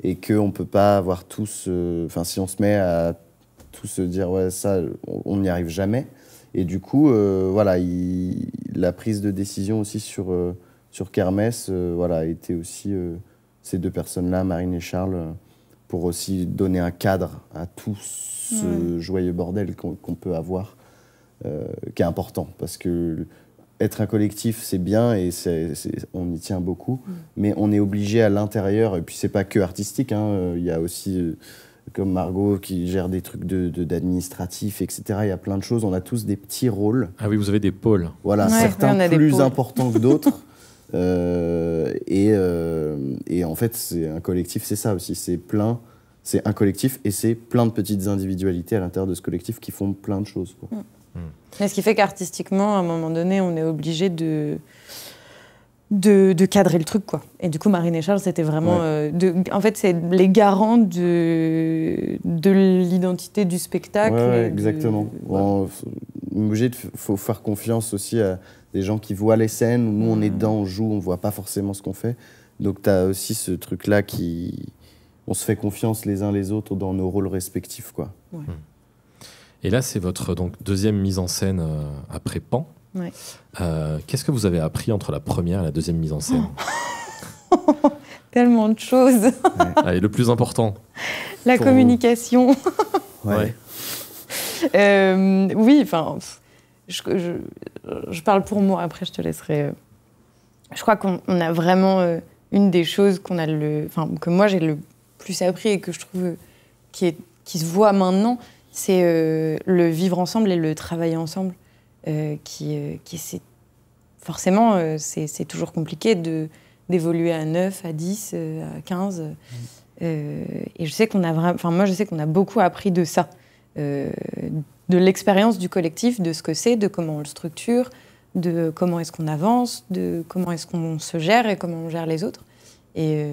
et qu'on ne peut pas avoir tous. Euh, enfin, si on se met à tous se dire, ouais, ça, on n'y arrive jamais. Et du coup, euh, voilà, la prise de décision aussi sur, euh, sur Kermesse voilà, était aussi ces deux personnes-là, Marine et Charles, pour aussi donner un cadre à tout ce joyeux bordel qu'on peut avoir, qui est important. Parce que être un collectif, c'est bien et on y tient beaucoup, mm. mais on est obligé à l'intérieur, et puis c'est pas que artistique, hein, euh, il y a aussi, euh, comme Margot qui gère des trucs de, d'administratif, etc., il y a plein de choses, on a tous des petits rôles. Ah oui, vous avez des pôles. Voilà, certains plus importants que d'autres. Euh, et, en fait, c'est un collectif, c'est ça aussi, c'est plein, c'est un collectif et c'est plein de petites individualités à l'intérieur de ce collectif qui font plein de choses. Quoi. Mm. Mais ce qui fait qu'artistiquement, à un moment donné, on est obligé de, de, cadrer le truc, quoi. Et du coup, Marine et Charles, c'était vraiment... Euh, en fait, c'est les garants de, de l'identité du spectacle. Ouais, exactement. On faut faire confiance aussi à des gens qui voient les scènes. Où nous, on est mm. dedans, on joue, on voit pas forcément ce qu'on fait. Donc, tu as aussi ce truc-là qui... On se fait confiance les uns les autres dans nos rôles respectifs, quoi. Mm. Et là, c'est votre donc, deuxième mise en scène euh, après Pan. Euh, qu'est-ce que vous avez appris entre la première et la deuxième mise en scène Tellement de choses. Ah, et le plus important La communication. ouais. Euh, oui, enfin, je, parle pour moi, après je te laisserai. Je crois qu'on a vraiment une des choses qu'on a le, que moi j'ai le plus appris et que je trouve qui, qui se voit maintenant, c'est euh, le vivre ensemble et le travailler ensemble euh, qui, euh, forcément, c'est toujours compliqué de d'évoluer à 9, à 10, à 15. Mm. et je sais qu'on a enfin moi je sais qu'on a beaucoup appris de ça, de l'expérience du collectif, de ce que c'est, de comment on le structure, de comment est-ce qu'on avance, de comment est-ce qu'on se gère et comment on gère les autres. Et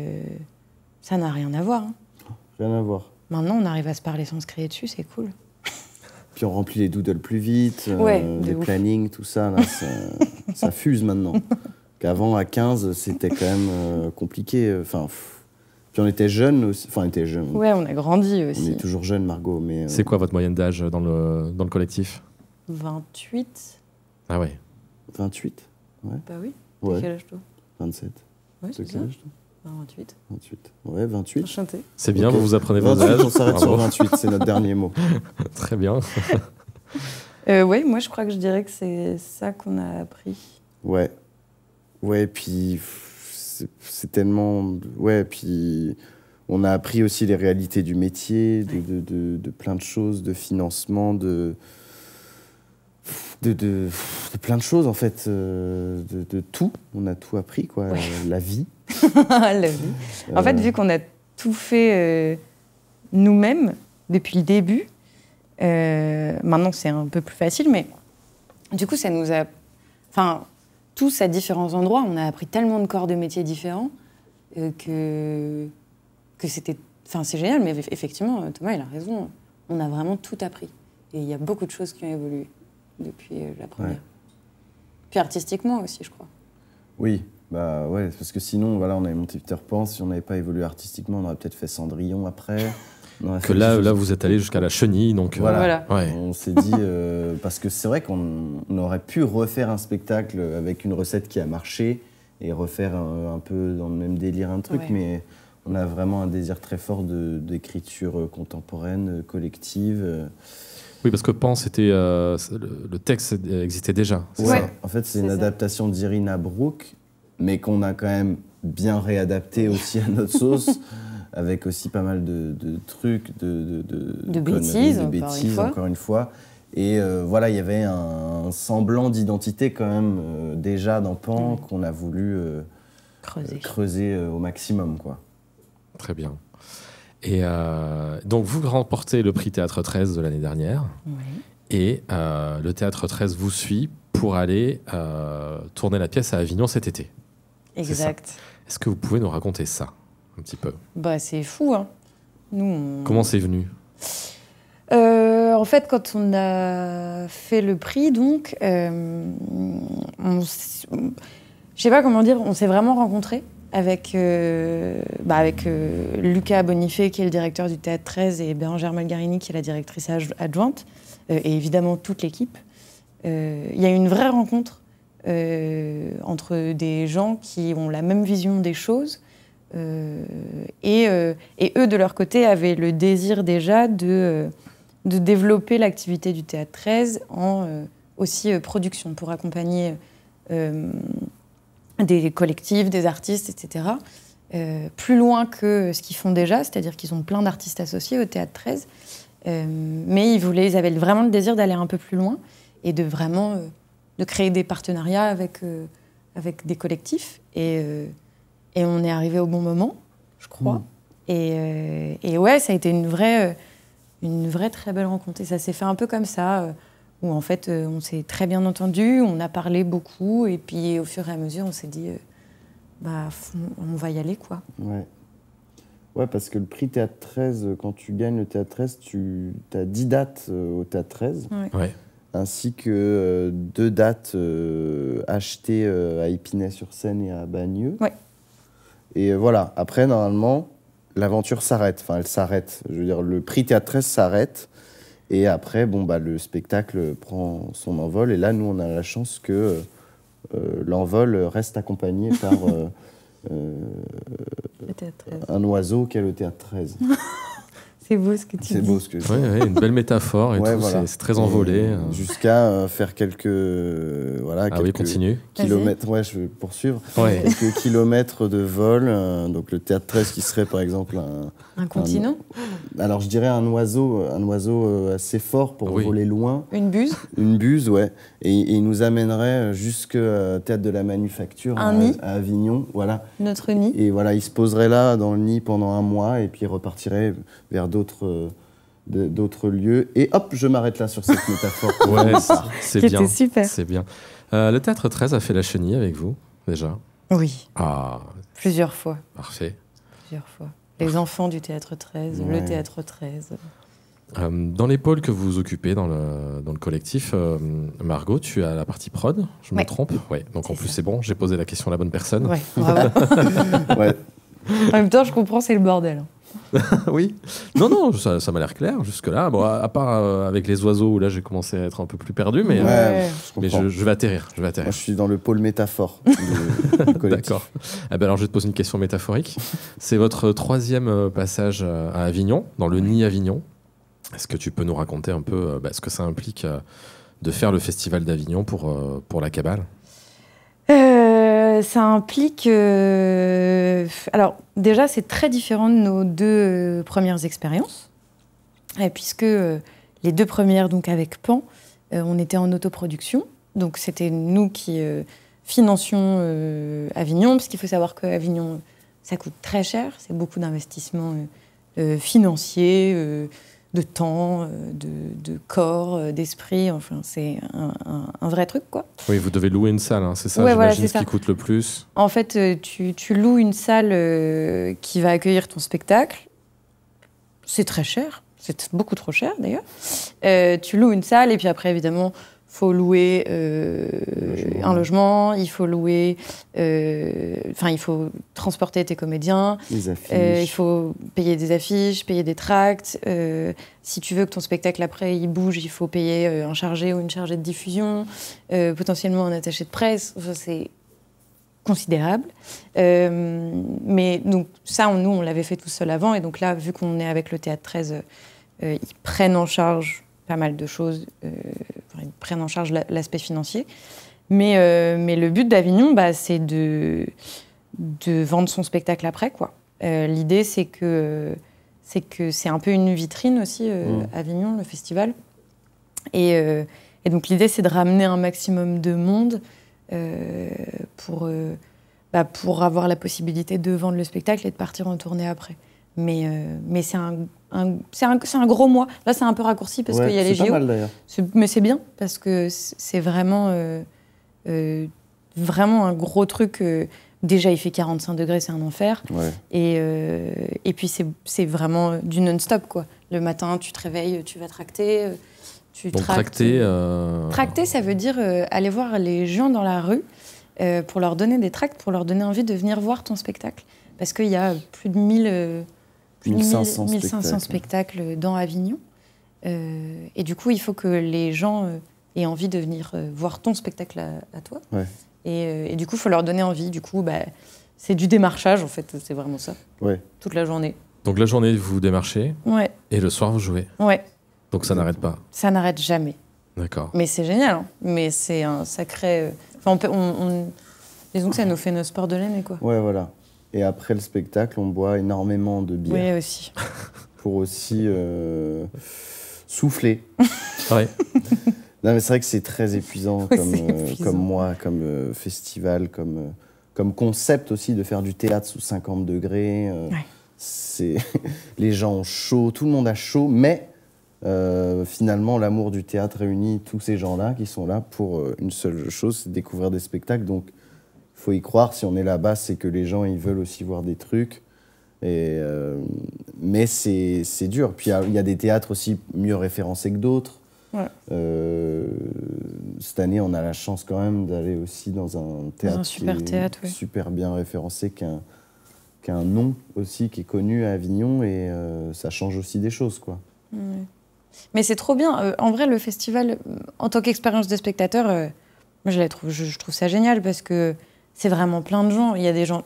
ça n'a rien à voir. Hein. Rien à voir. Maintenant, on arrive à se parler sans se crier dessus, c'est cool. Puis on remplit les doodles plus vite, euh, les plannings, tout ça, ça, fuse maintenant. Qu'avant, à 15, c'était quand même euh, compliqué. Euh, enfin, puis on était jeunes aussi. Enfin, on était jeunes. Ouais, on a grandi aussi. On est toujours jeune, Margot. Mais C'est quoi votre moyenne d'âge dans le, dans le collectif 28. Ah ouais 28 Bah oui. T'as quel âge toi 27. Ouais, c'est quel âge toi 28. 28. Ouais, 28. Enchanté. C'est bien, vous vous apprenez vos âges. On s'arrête sur 28, c'est notre dernier mot. Très bien. Euh, oui, moi je crois que je dirais que c'est ça qu'on a appris. Ouais. Ouais, puis c'est tellement. Ouais, puis on a appris aussi les réalités du métier, de, plein de choses, de financement, de. De, plein de choses en fait, euh, de, tout. On a tout appris quoi, la vie, En fait, vu qu'on a tout fait euh, nous-mêmes depuis le début, euh, maintenant c'est un peu plus facile, mais du coup, ça nous a. Enfin, tous à différents endroits, on a appris tellement de corps de métiers différents euh, que, que c'était. Enfin, c'est génial, mais effectivement, Thomas, il a raison. On a vraiment tout appris. Et il y a beaucoup de choses qui ont évolué depuis la première. Puis artistiquement aussi, je crois. Oui, bah ouais, parce que sinon, voilà, on avait monté Peter Pan. Si on n'avait pas évolué artistiquement, on aurait peut-être fait Cendrillon après. que là, là, vous êtes allé jusqu'à la chenille, donc euh, voilà. On s'est dit euh, parce que c'est vrai qu'on aurait pu refaire un spectacle avec une recette qui a marché et refaire un, peu dans le même délire un truc, mais on a vraiment un désir très fort d'écriture euh, contemporaine, collective. Oui, parce que Pan, c'était le, texte existait déjà. Ouais. en fait, c'est une adaptation d'Irina Brooke mais qu'on a quand même bien réadapté aussi à notre sauce, avec aussi pas mal de, trucs, de, de, de bêtises, encore, une fois. Et euh, voilà, il y avait un, semblant d'identité quand même euh, déjà dans Pan qu'on a voulu euh, creuser, au maximum. quoi. Très bien. Et donc vous remportez le prix Théâtre 13 de l'année dernière. Et le Théâtre 13 vous suit pour aller tourner la pièce à Avignon cet été. Exact. Est-ce que vous pouvez nous raconter ça un petit peu Bah c'est fou. Hein. Nous, Comment c'est venu euh, En fait, quand on a fait le prix, donc, euh, on, je sais pas comment dire, on s'est vraiment rencontrés avec, euh, bah, avec Lucas Bonifay, qui est le directeur du Théâtre 13, et Bérangère Malgarini, qui est la directrice adjointe, et évidemment toute l'équipe. Il y a eu une vraie rencontre euh, entre des gens qui ont la même vision des choses. Euh, euh, et, eux, de leur côté, avaient le désir déjà de, de développer l'activité du Théâtre 13 en aussi production, pour accompagner des collectifs, des artistes, etc. plus loin que ce qu'ils font déjà, c'est-à-dire qu'ils ont plein d'artistes associés au Théâtre 13. mais ils, voulaient, ils avaient vraiment le désir d'aller un peu plus loin et de vraiment de créer des partenariats avec, euh, avec des collectifs. Euh, et, on est arrivé au bon moment, je crois. Hmm. Et, euh, et, ouais, ça a été une vraie, une vraie très belle rencontre. Et ça s'est fait un peu comme ça, où en fait, on s'est très bien entendu, on a parlé beaucoup, et puis au fur et à mesure, on s'est dit, bah, on va y aller, quoi. Ouais. Ouais, parce que le prix Théâtre 13, quand tu gagnes le Théâtre 13, tu as 10 dates au Théâtre 13. ouais ainsi que euh, deux dates euh, achetées euh, à Épinay-sur-Seine et à Bagneux. Et voilà, après, normalement, l'aventure s'arrête. Enfin, elle s'arrête. Je veux dire, le prix Théâtre 13 s'arrête. Et après, bon, bah, le spectacle prend son envol. Et là, nous, on a la chance que l'envol reste accompagné par un oiseau qu'est le théâtre 13. C'est beau ce que tu dis. C'est beau ce que dis. une belle métaphore et tout c'est très envolé. Euh. Jusqu'à euh, faire quelques, voilà, ah quelques oui, continue. kilomètres, ouais, je poursuivre, quelques kilomètres de vol. Euh, donc le théâtre 13 qui serait par exemple un... Un continent Alors je dirais un oiseau, un oiseau assez fort pour voler loin. Une buse Une buse, ouais. Et, il nous amènerait jusque théâtre de la manufacture à, Avignon. Voilà. Notre nid. Et, voilà, il se poserait là dans le nid pendant un mois et puis il repartirait vers euh, d'autres lieux. Et hop, je m'arrête là sur cette métaphore. ouais, c'est bien. super. C'est bien. Euh, le Théâtre 13 a fait la chenille avec vous, déjà Oui. Ah. Plusieurs fois. Parfait. Plusieurs fois. Les enfants du Théâtre 13, le Théâtre 13. Euh, dans les pôles que vous occupez dans le, collectif, Margot, tu as la partie prod, je me trompe Oui, donc en plus c'est bon, j'ai posé la question à la bonne personne. Ouais, bravo. en même temps, je comprends, c'est le bordel. Hein. oui. Non, non, ça, m'a l'air clair jusque-là. Bon, à, part euh, avec les oiseaux, où là j'ai commencé à être un peu plus perdu, mais, euh, je vais atterrir. Je vais je suis dans le pôle métaphore D'accord. Eh ben alors, je vais te poser une question métaphorique. C'est votre troisième euh, passage à Avignon, dans le Nid Avignon. Est-ce que tu peux nous raconter un peu bah, ce que ça implique de faire le Festival d'Avignon pour, pour la Cabale euh, ça implique. Euh, alors, déjà, c'est très différent de nos deux euh, premières expériences, puisque les deux premières, donc avec Pan, on était en autoproduction. Donc, c'était nous qui financions Avignon, parce qu'il faut savoir qu'Avignon, ça coûte très cher, c'est beaucoup d'investissements financiers de temps, euh, de, corps, euh, d'esprit. Enfin, c'est un, vrai truc, quoi. Oui, vous devez louer une salle, hein, c'est ça ouais, ce qui coûte le plus. En fait, euh, tu, loues une salle qui va accueillir ton spectacle. C'est très cher. C'est beaucoup trop cher, d'ailleurs. tu loues une salle et puis après, évidemment, faut louer euh, un logement, il faut louer, euh, enfin il faut transporter tes comédiens, euh, il faut payer des affiches, payer des tracts. si tu veux que ton spectacle après il bouge, il faut payer un chargé ou une chargée de diffusion, potentiellement un attaché de presse. c'est considérable. mais donc ça, nous on l'avait fait tout seul avant et donc là, vu qu'on est avec le théâtre 13, ils prennent en charge pas mal de choses, euh, ils prennent en charge l'aspect financier. Mais, euh, mais le but d'Avignon, bah, c'est de, de vendre son spectacle après. quoi. Euh, l'idée, c'est que c'est que c'est un peu une vitrine aussi, mmh. Avignon, le festival. Et, donc l'idée, c'est de ramener un maximum de monde pour, bah, pour avoir la possibilité de vendre le spectacle et de partir en tournée après. Mais, mais c'est un c'est un, gros mois. Là, c'est un peu raccourci parce qu'il y a les JO. mais c'est bien parce que c'est vraiment, euh, euh, vraiment un gros truc. Euh, déjà, il fait 45 degrés, c'est un enfer. Et, et puis, c'est vraiment du non-stop. quoi. Le matin, tu te réveilles, tu vas tracter. Tu tracter. Tracter, ça veut dire aller voir les gens dans la rue pour leur donner des tracts, pour leur donner envie de venir voir ton spectacle. Parce qu'il y a plus de 1000 1500, 1500 spectacles. dans Avignon. Euh, et du coup, il faut que les gens euh, aient envie de venir euh, voir ton spectacle à, toi. Et, du coup, il faut leur donner envie. Du coup, bah, c'est du démarchage, en fait, c'est vraiment ça. Ouais. Toute la journée. Donc la journée, vous démarchez. Ouais. Et le soir, vous jouez. Ouais. Donc ça n'arrête pas. Ça n'arrête jamais. D'accord. Mais c'est génial. Hein. Mais c'est un sacré. Enfin, Disons que ça nous fait nos sports de l'année, quoi. Ouais, voilà. Et après le spectacle, on boit énormément de bière. Oui, aussi. pour aussi euh, souffler. Ouais. non, mais c'est vrai que c'est très épuisant, euh, comme, moi, comme euh, festival, comme, comme concept aussi de faire du théâtre sous 50 degrés. C'est Les gens ont chaud, tout le monde a chaud, mais finalement, l'amour du théâtre réunit tous ces gens-là qui sont là pour une seule chose, c'est découvrir des spectacles. Donc, faut y croire. Si on est là-bas, c'est que les gens, ils veulent aussi voir des trucs. Et, euh, mais c'est dur. Puis il y, a des théâtres aussi mieux référencés que d'autres. Euh, cette année, on a la chance quand même d'aller aussi dans un théâtre, super, qui est super bien référencé, qu'un a, un, nom aussi, qui est connu à Avignon. Et euh, ça change aussi des choses, quoi. Mais c'est trop bien. en vrai, le festival, en tant qu'expérience de spectateur, je, trouve, je, trouve ça génial parce que c'est vraiment plein de gens. Il y a des gens.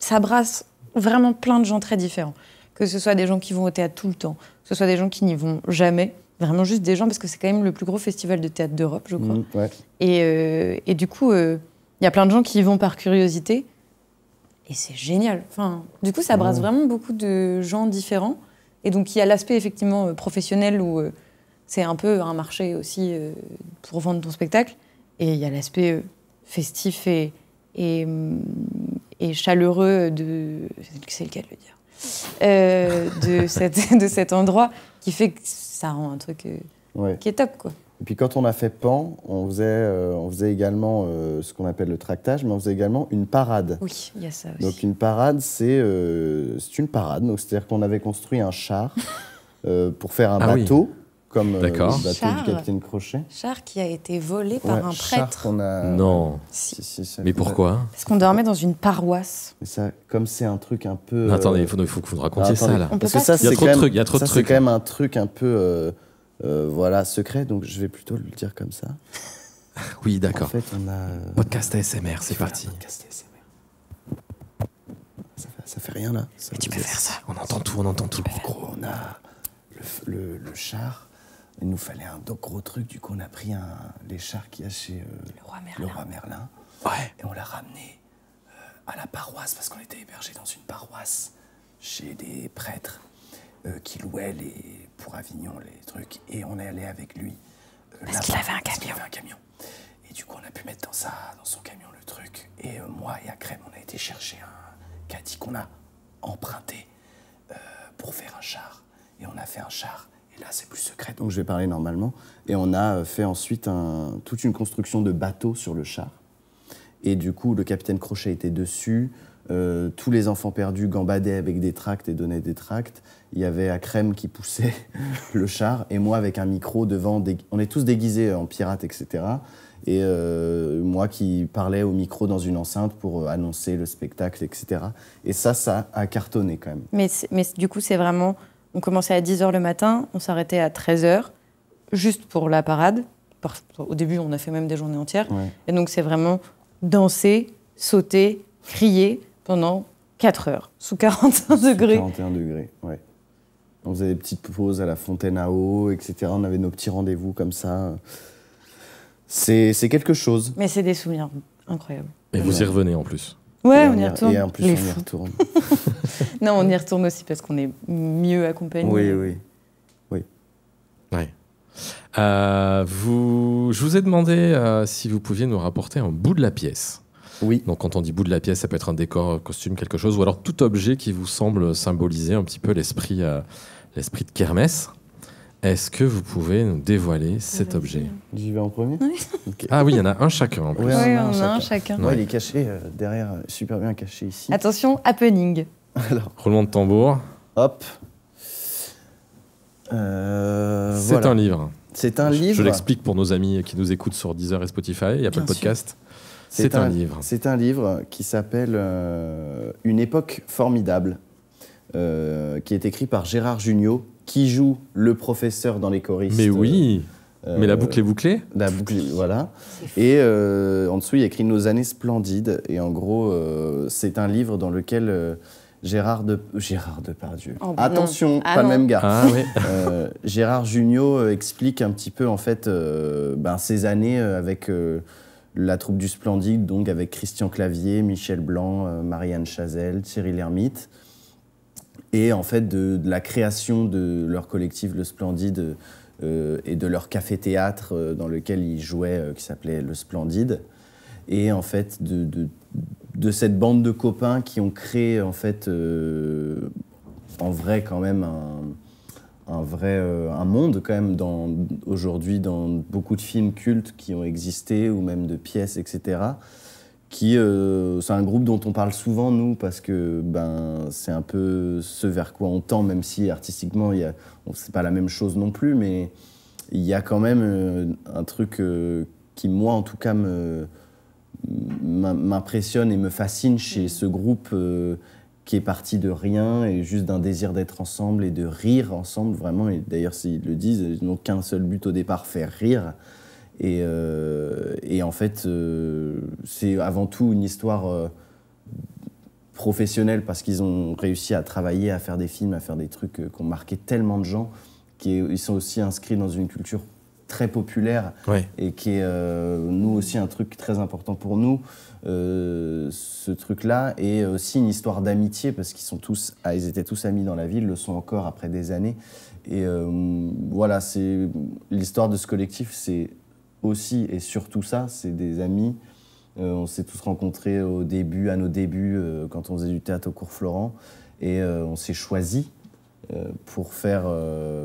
Ça brasse vraiment plein de gens très différents. Que ce soit des gens qui vont au théâtre tout le temps, que ce soit des gens qui n'y vont jamais, vraiment juste des gens, parce que c'est quand même le plus gros festival de théâtre d'Europe, je crois. Mmh, euh, et, du coup, euh, il y a plein de gens qui y vont par curiosité. Et c'est génial. Enfin, du coup, ça mmh. brasse vraiment beaucoup de gens différents. Et donc, il y a l'aspect effectivement euh, professionnel où c'est un peu un marché aussi pour vendre ton spectacle. Et il y a l'aspect festif et, et, chaleureux de. C'est le cas dire. Euh, de, de cet endroit qui fait que ça rend un truc euh, qui est top. Quoi. Et puis quand on a fait Pan, on faisait, euh, on faisait également ce qu'on appelle le tractage, mais on faisait également une parade. Oui, il y a ça aussi. Donc une parade, c'est une parade. C'est-à-dire qu'on avait construit un char pour faire un ah bateau comme euh, le Char, du capitaine Crochet. Char qui a été volé par un prêtre. Non. mais pourquoi Parce qu'on dormait dans une paroisse. ça, comme c'est un truc un peu. attendez, euh, il faut, que vous racontiez ça là. Parce que ça, c'est quand, même, un truc un peu euh, euh, voilà secret, donc je vais plutôt le dire comme ça. oui, d'accord. En fait, on a. Podcast ASMR, c'est parti. Podcast ASMR. Ça fait, rien là. tu peux faire ça. On entend tout, on entend tout. gros, on a le char il nous fallait un gros truc, du coup on a pris un, les chars qu'il y a chez euh, le, roi Merlin. Ouais. Et on l'a ramené euh, à la paroisse, parce qu'on était hébergé dans une paroisse chez des prêtres euh, qui louaient les, pour Avignon les trucs. Et on est allé avec lui. parce qu'il avait un camion. Et du coup on a pu mettre dans, ça dans son camion le truc. Et moi et Akrem, on a été chercher un caddie qu'on a emprunté pour faire un char. Et on a fait un char là, c'est plus secret, donc je vais parler normalement. Et on a euh, fait ensuite toute une construction de bateaux sur le char. Et du coup, le capitaine Crochet était dessus. Euh, tous les enfants perdus gambadaient avec des tracts et donnaient des tracts. Il y avait à crème qui poussait le char et moi avec un micro devant. On est tous déguisés en pirates, etc. Et euh, moi qui parlais au micro dans une enceinte pour annoncer le spectacle, etc. Et ça, ça a cartonné quand même. mais du coup, c'est vraiment on commençait à 10h le matin, on s'arrêtait à 13h, juste pour la parade. Au début, on a fait même des journées entières. Et donc, c'est vraiment danser, sauter, crier pendant 4 heures, sous 41 sous degrés. 41 degrés, ouais. On faisait des petites pauses à la fontaine à eau, etc. On avait nos petits rendez-vous comme ça. C'est quelque chose. Mais c'est des souvenirs incroyables. Et vous y revenez en plus. Ouais, on, y retourne. on y retourne. non, on y retourne aussi parce qu'on est mieux accompagné. Oui, oui. Oui. Euh, vous, je vous ai demandé euh, si vous pouviez nous rapporter un bout de la pièce. Oui. Donc, quand on dit bout de la pièce, ça peut être un décor, un euh, costume, quelque chose, ou alors tout objet qui vous semble symboliser un petit peu l'esprit, l'esprit de kermesse. Est-ce que vous pouvez nous dévoiler ah, cet objet J'y vais en premier Ah oui, il y en a un chacun en plus. Oui, en a un chacun. il est caché euh, derrière, super bien caché ici. Attention, happening. Alors. Roulement de tambour. Hop. Euh, C'est un livre. C'est un je, livre. Je l'explique pour nos amis qui nous écoutent sur Deezer et Spotify, il n'y a pas de podcast. C'est un, livre. C'est un livre qui s'appelle euh, Une époque formidable, qui est écrit par Gérard Jugnot, qui joue le professeur dans les choristes. Mais oui euh, mais la euh, boucle est bouclée La boucle, voilà. Et euh, en dessous, il y a écrit Nos années splendides. Et en gros, c'est un livre dans lequel Gérard, de... Gérard Depardieu. Pardieu. Oh, Attention, ah pas le même gars. Ah, Gérard Junio explique un petit peu, en fait, ben, ses années avec. la troupe du Splendide, donc avec Christian Clavier, Michel Blanc, Marianne Chazelle, Thierry Lhermitte et en fait de, la création de leur collectif Le Splendide euh, et de leur café-théâtre euh, dans lequel ils jouaient, euh, qui s'appelait Le Splendide, et en fait de, de, de, cette bande de copains qui ont créé en fait en vrai quand même un, un vrai un monde quand même dans aujourd'hui dans beaucoup de films cultes qui ont existé ou même de pièces etc qui euh, c'est un groupe dont on parle souvent nous parce que ben c'est un peu ce vers quoi on tend même si artistiquement il c'est pas la même chose non plus mais il y a quand même euh, un truc euh, qui moi en tout cas m'impressionne et me fascine chez mm. ce groupe qui est parti de rien et juste d'un désir d'être ensemble et de rire ensemble vraiment et d'ailleurs s'ils le disent ils n'ont qu'un seul but au départ faire rire euh, et, en fait, euh, c'est avant tout une histoire euh, professionnelle parce qu'ils ont réussi à travailler, à faire des films, à faire des trucs qui ont marqué tellement de gens ils sont aussi inscrits dans une culture très populaire et qui est nous aussi un truc très important pour nous ce truc là et aussi une histoire d'amitié parce qu'ils sont tous ah, ils étaient tous amis dans la ville le sont encore après des années et voilà c'est l'histoire de ce collectif c'est aussi et surtout ça, c'est des amis. Euh, on s'est tous rencontrés au début, à nos débuts, euh, quand on faisait du théâtre au cours Florent, et euh, on s'est choisis pour faire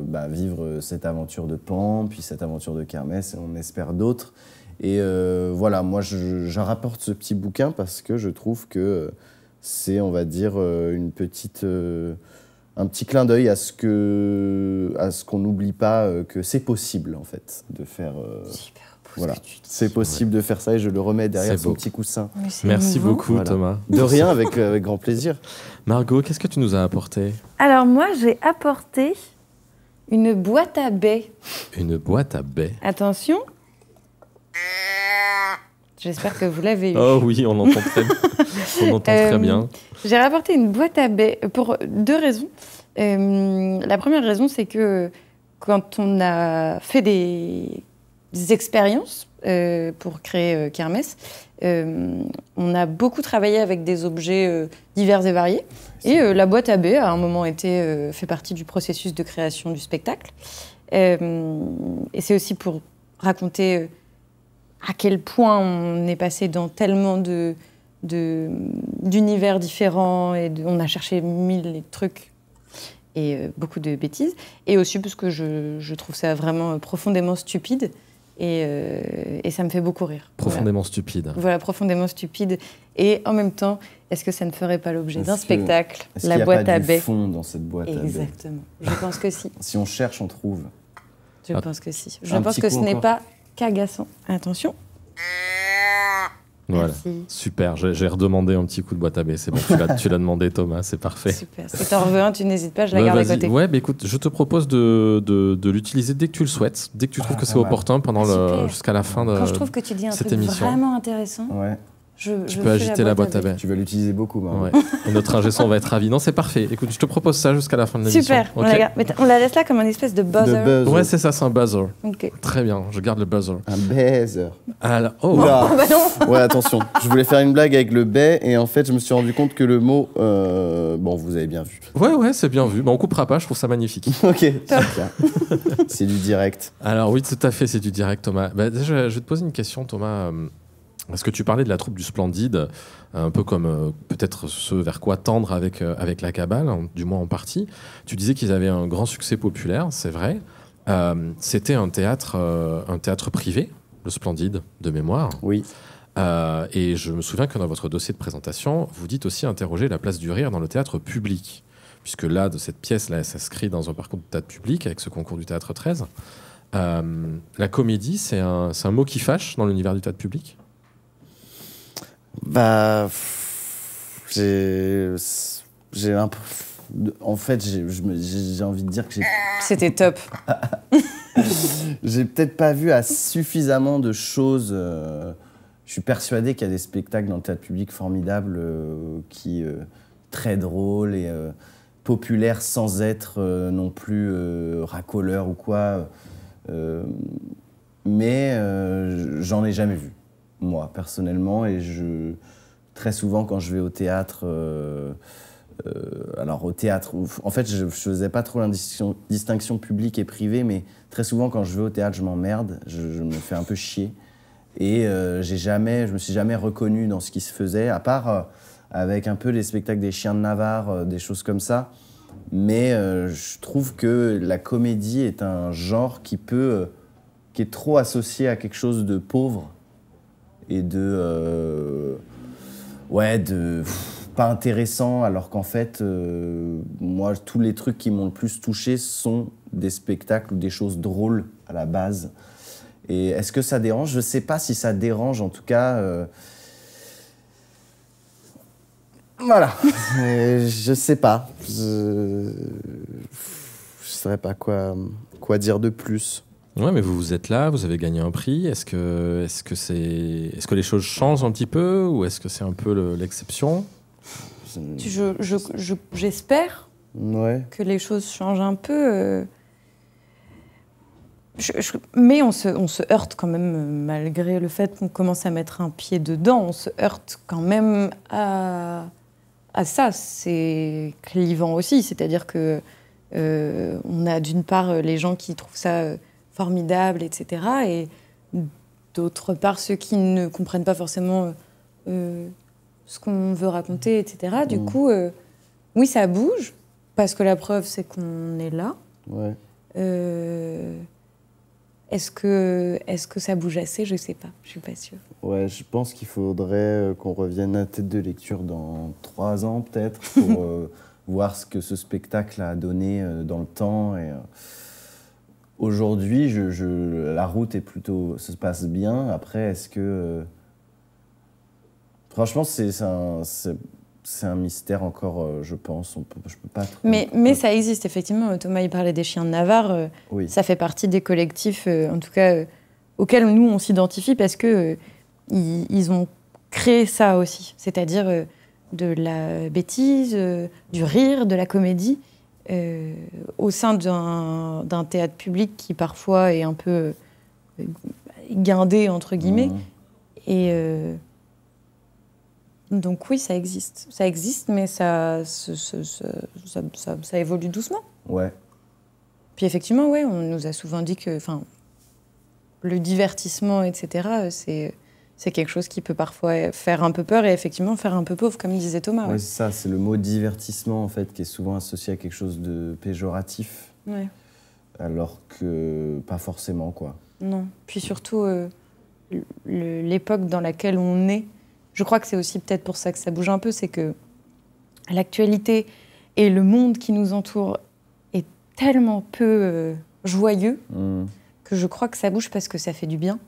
bah, vivre cette aventure de Pan, puis cette aventure de Kermesse, et on espère d'autres. Et voilà, moi, j'en rapporte ce petit bouquin parce que je trouve que c'est, on va dire, une petite un petit clin d'œil à ce que à ce qu'on n'oublie pas euh, que c'est possible en fait de faire euh, voilà c'est possible de faire ça et je le remets derrière son petit coussin merci beaucoup Thomas de rien avec, euh, avec grand plaisir Margot qu'est-ce que tu nous as apporté alors moi j'ai apporté une boîte à baies une boîte à baies attention J'espère que vous l'avez eu. Oh oui, on l'entend très, entend très euh, bien. J'ai rapporté une boîte à baies pour deux raisons. Euh, la première raison, c'est que quand on a fait des, expériences euh, pour créer Kermès, on a beaucoup travaillé avec des objets divers et variés. Et la boîte à baies à un moment été fait partie du processus de création du spectacle. et c'est aussi pour raconter à quel point on est passé dans tellement de d'univers différents et on a cherché mille trucs et euh, beaucoup de bêtises. Et aussi parce que je, je trouve ça vraiment euh, profondément stupide et, euh, et, ça me fait beaucoup rire. Profondément stupide. Voilà, profondément stupide. Et en même temps, est-ce que ça ne ferait pas l'objet d'un spectacle La boîte à se fond dans cette boîte à Exactement. je pense que si. si on cherche, on trouve. Je ah. pense que si. Je pense que ce n'est pas Cagasson, Attention. Voilà. Super, j'ai redemandé un petit coup de boîte à B. C'est bon, tu l'as demandé, Thomas, c'est parfait. Super. Si t'en veux un, tu n'hésites pas, je la garde à côté. Ouais, mais écoute, je te propose de, l'utiliser dès que tu le souhaites, dès que tu trouves ah, que c'est opportun, pendant jusqu'à la fin de cette émission. Quand je trouve que tu dis un truc vraiment intéressant, ouais. Je, tu peux agiter la boîte, à bain. Tu vas l'utiliser beaucoup. Bah, notre ingé son va être ravi. Non, c'est parfait. Écoute, je te propose ça jusqu'à la fin de l'émission. Super. On, la laisse là comme une espèce de buzzer. Ouais, c'est ça, c'est un buzzer. Très bien, je garde le buzzer. Un buzzer. Alors, oh. oh bah ouais, attention. Je voulais faire une blague avec le baie et en fait, je me suis rendu compte que le mot. Euh, bon, vous avez bien vu. Ouais, ouais, c'est bien vu. Bah, on coupera pas, je trouve ça magnifique. ok, c'est du direct. Alors, oui, tout à fait, c'est du direct, Thomas. Bah, déjà, je vais te poser une question, Thomas. Euh, est-ce que tu parlais de la troupe du Splendide, un peu comme euh, peut-être ce vers quoi tendre avec, euh, avec la Cabale, du moins en partie Tu disais qu'ils avaient un grand succès populaire, c'est vrai. Euh, c'était un théâtre, un théâtre privé, le Splendide, de mémoire. Oui. et je me souviens que dans votre dossier de présentation, vous dites aussi interroger la place du rire dans le théâtre public, puisque là, de cette pièce-là, elle s'inscrit dans un parcours de théâtre public avec ce concours du théâtre 13. la comédie, c'est un, un mot qui fâche dans l'univers du théâtre public bah. J'ai. En fait, j'ai envie de dire que j'ai. C'était top. j'ai peut-être pas vu à suffisamment de choses. Euh, je suis persuadé qu'il y a des spectacles dans le théâtre public formidables euh, qui. sont euh, très drôles et populaires sans être non plus racoleurs ou quoi. mais j'en ai jamais vu moi, personnellement. Et je, très souvent, quand je vais au théâtre, euh, euh, alors au théâtre, en fait, je, je faisais pas trop la distinction publique et privée, mais très souvent, quand je vais au théâtre, je m'emmerde, je, me fais un peu chier. Et euh, j'ai jamais, je me suis jamais reconnu dans ce qui se faisait, à part avec un peu les spectacles des chiens de Navarre, des choses comme ça. Mais je trouve que la comédie est un genre qui peut, qui est trop associé à quelque chose de pauvre et de. Euh, ouais, de. pas intéressant, alors qu'en fait, euh, moi, tous les trucs qui m'ont le plus touché sont des spectacles ou des choses drôles à la base. Et est-ce que ça dérange Je sais pas si ça dérange, en tout cas. Euh, voilà. je sais pas. Je ne saurais pas quoi dire de plus. Oui, mais vous, vous êtes là, vous avez gagné un prix. Est-ce que, est que, c'est, est-ce que les choses changent un petit peu ou est-ce que c'est un peu l'exception J'espère que les choses changent un peu. Euh. mais on se, on se heurte quand même, malgré le fait qu'on commence à mettre un pied dedans, on se heurte quand même à, à ça. C'est clivant aussi, c'est-à-dire que euh, on a d'une part les gens qui trouvent ça euh, formidable etc. Et d'autre part, ceux qui ne comprennent pas forcément euh, euh, ce qu'on veut raconter, etc. Du mm. coup, euh, oui, ça bouge, parce que la preuve, c'est qu'on est là. est-ce que, est que ça bouge assez Je ne sais pas, je ne suis pas sûre. Ouais, je pense qu'il faudrait qu'on revienne à tête de lecture dans trois ans peut-être pour voir ce que ce spectacle a donné dans le temps. Et, Aujourd'hui, je, la route est plutôt, se passe bien. Après, est-ce que euh, franchement, c'est un, mystère encore, euh, je pense. je peux pas. mais, ça existe effectivement. Thomas, il parlait des chiens de Navarre. Euh, ça fait partie des collectifs, en tout cas, auxquels nous on s'identifie parce que ils, ont créé ça aussi, c'est-à-dire de la bêtise, du rire, de la comédie. Euh, au sein d'un théâtre public qui parfois est un peu euh, guindé, entre guillemets. Mmh. Et euh, donc oui, ça existe. Ça existe, mais ça, ça, ça évolue doucement. Ouais. Puis effectivement, ouais, on nous a souvent dit que, enfin, le divertissement, etc., c'est c'est quelque chose qui peut parfois faire un peu peur et effectivement faire un peu pauvre, comme disait Thomas. Oui, c'est ça, c'est le mot divertissement en fait qui est souvent associé à quelque chose de péjoratif. Alors que pas forcément quoi. Non, puis surtout euh, l'époque dans laquelle on est, je crois que c'est aussi peut-être pour ça que ça bouge un peu, c'est que l'actualité et le monde qui nous entoure est tellement peu euh, joyeux hmm. que je crois que ça bouge parce que ça fait du bien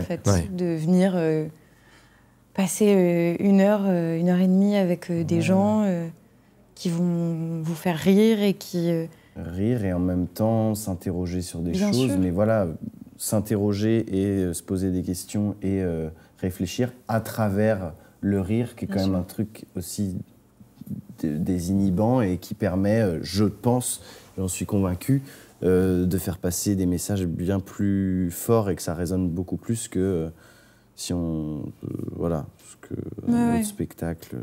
fait, de venir euh, passer euh, une heure, euh, une heure et demie avec des gens qui vont vous faire rire et qui... Rire et en même temps s'interroger sur des choses, mais voilà, s'interroger et se poser des questions et réfléchir à travers le rire, qui est quand même un truc aussi désinhibant et qui permet, je pense, j'en suis convaincu, euh, de faire passer des messages bien plus forts et que ça résonne beaucoup plus que euh, si on. Euh, voilà, ce que un autre spectacle.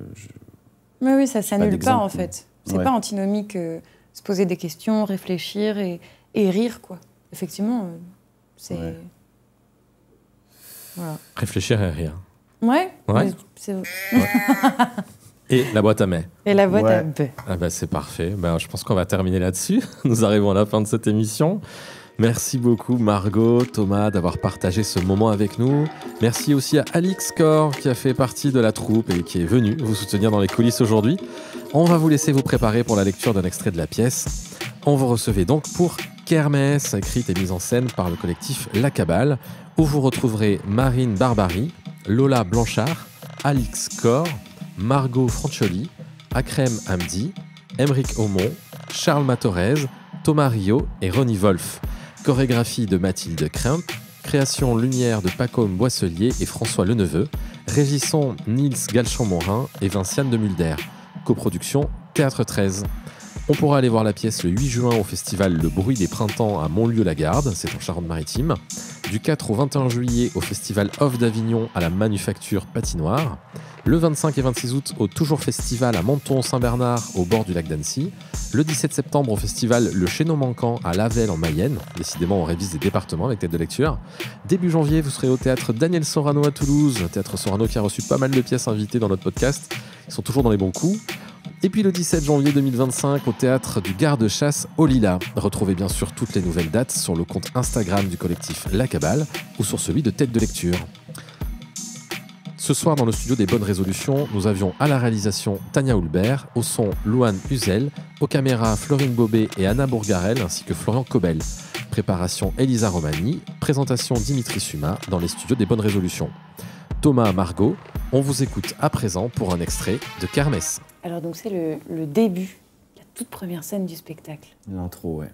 Mais oui, ça s'annule pas, en fait. C'est pas antinomique se poser des questions, réfléchir et, et rire, quoi. Effectivement, c'est. Voilà. Réfléchir et rire. Ouais, ouais. c'est. Et la boîte à mai. Et la boîte à mai. Ah bah c'est parfait. Ben, je pense qu'on va terminer là-dessus. Nous arrivons à la fin de cette émission. Merci beaucoup Margot, Thomas d'avoir partagé ce moment avec nous. Merci aussi à Alix Core qui a fait partie de la troupe et qui est venu vous soutenir dans les coulisses aujourd'hui. On va vous laisser vous préparer pour la lecture d'un extrait de la pièce. On vous recevait donc pour Kermesse, écrite et mise en scène par le collectif La Cabale, où vous retrouverez Marine Barbary, Lola Blanchard, Alix Core Margot Francioli, Akrem Hamdi, Emeric Aumont, Charles Matorez, Thomas Rio et Ronnie Wolf. Chorégraphie de Mathilde Krimp, création lumière de Pacôme Boisselier et François Leneveu, Régissant Nils Galchon-Morin et Vinciane de Mulder. Coproduction Théâtre 13. On pourra aller voir la pièce le 8 juin au festival Le Bruit des Printemps à Montlieu-la-Garde, c'est en Charente-Maritime. Du 4 au 21 juillet au festival Off d'Avignon à la Manufacture Patinoire. Le 25 et 26 août au Toujours Festival à Menton-Saint-Bernard au bord du lac d'Annecy. Le 17 septembre au festival Le Chénon Manquant à Lavelle en Mayenne. Décidément, on révise des départements avec tête de lecture. Début janvier, vous serez au théâtre Daniel Sorano à Toulouse. Théâtre Sorano qui a reçu pas mal de pièces invitées dans notre podcast. Ils sont toujours dans les bons coups. Et puis le 17 janvier 2025 au théâtre du garde-chasse au Lila. Retrouvez bien sûr toutes les nouvelles dates sur le compte Instagram du collectif La Cabale ou sur celui de Tête de Lecture. Ce soir, dans le studio des Bonnes Résolutions, nous avions à la réalisation Tania Houlbert, au son Louane Huzel, aux caméras Florine Bobet et Anna Bourgarel ainsi que Florian Cobel. Préparation Elisa Romani, présentation Dimitri Suma dans les studios des Bonnes Résolutions. Thomas Margot. On vous écoute à présent pour un extrait de Kermesse. Alors donc c'est le, début, la toute première scène du spectacle. L'intro, ouais.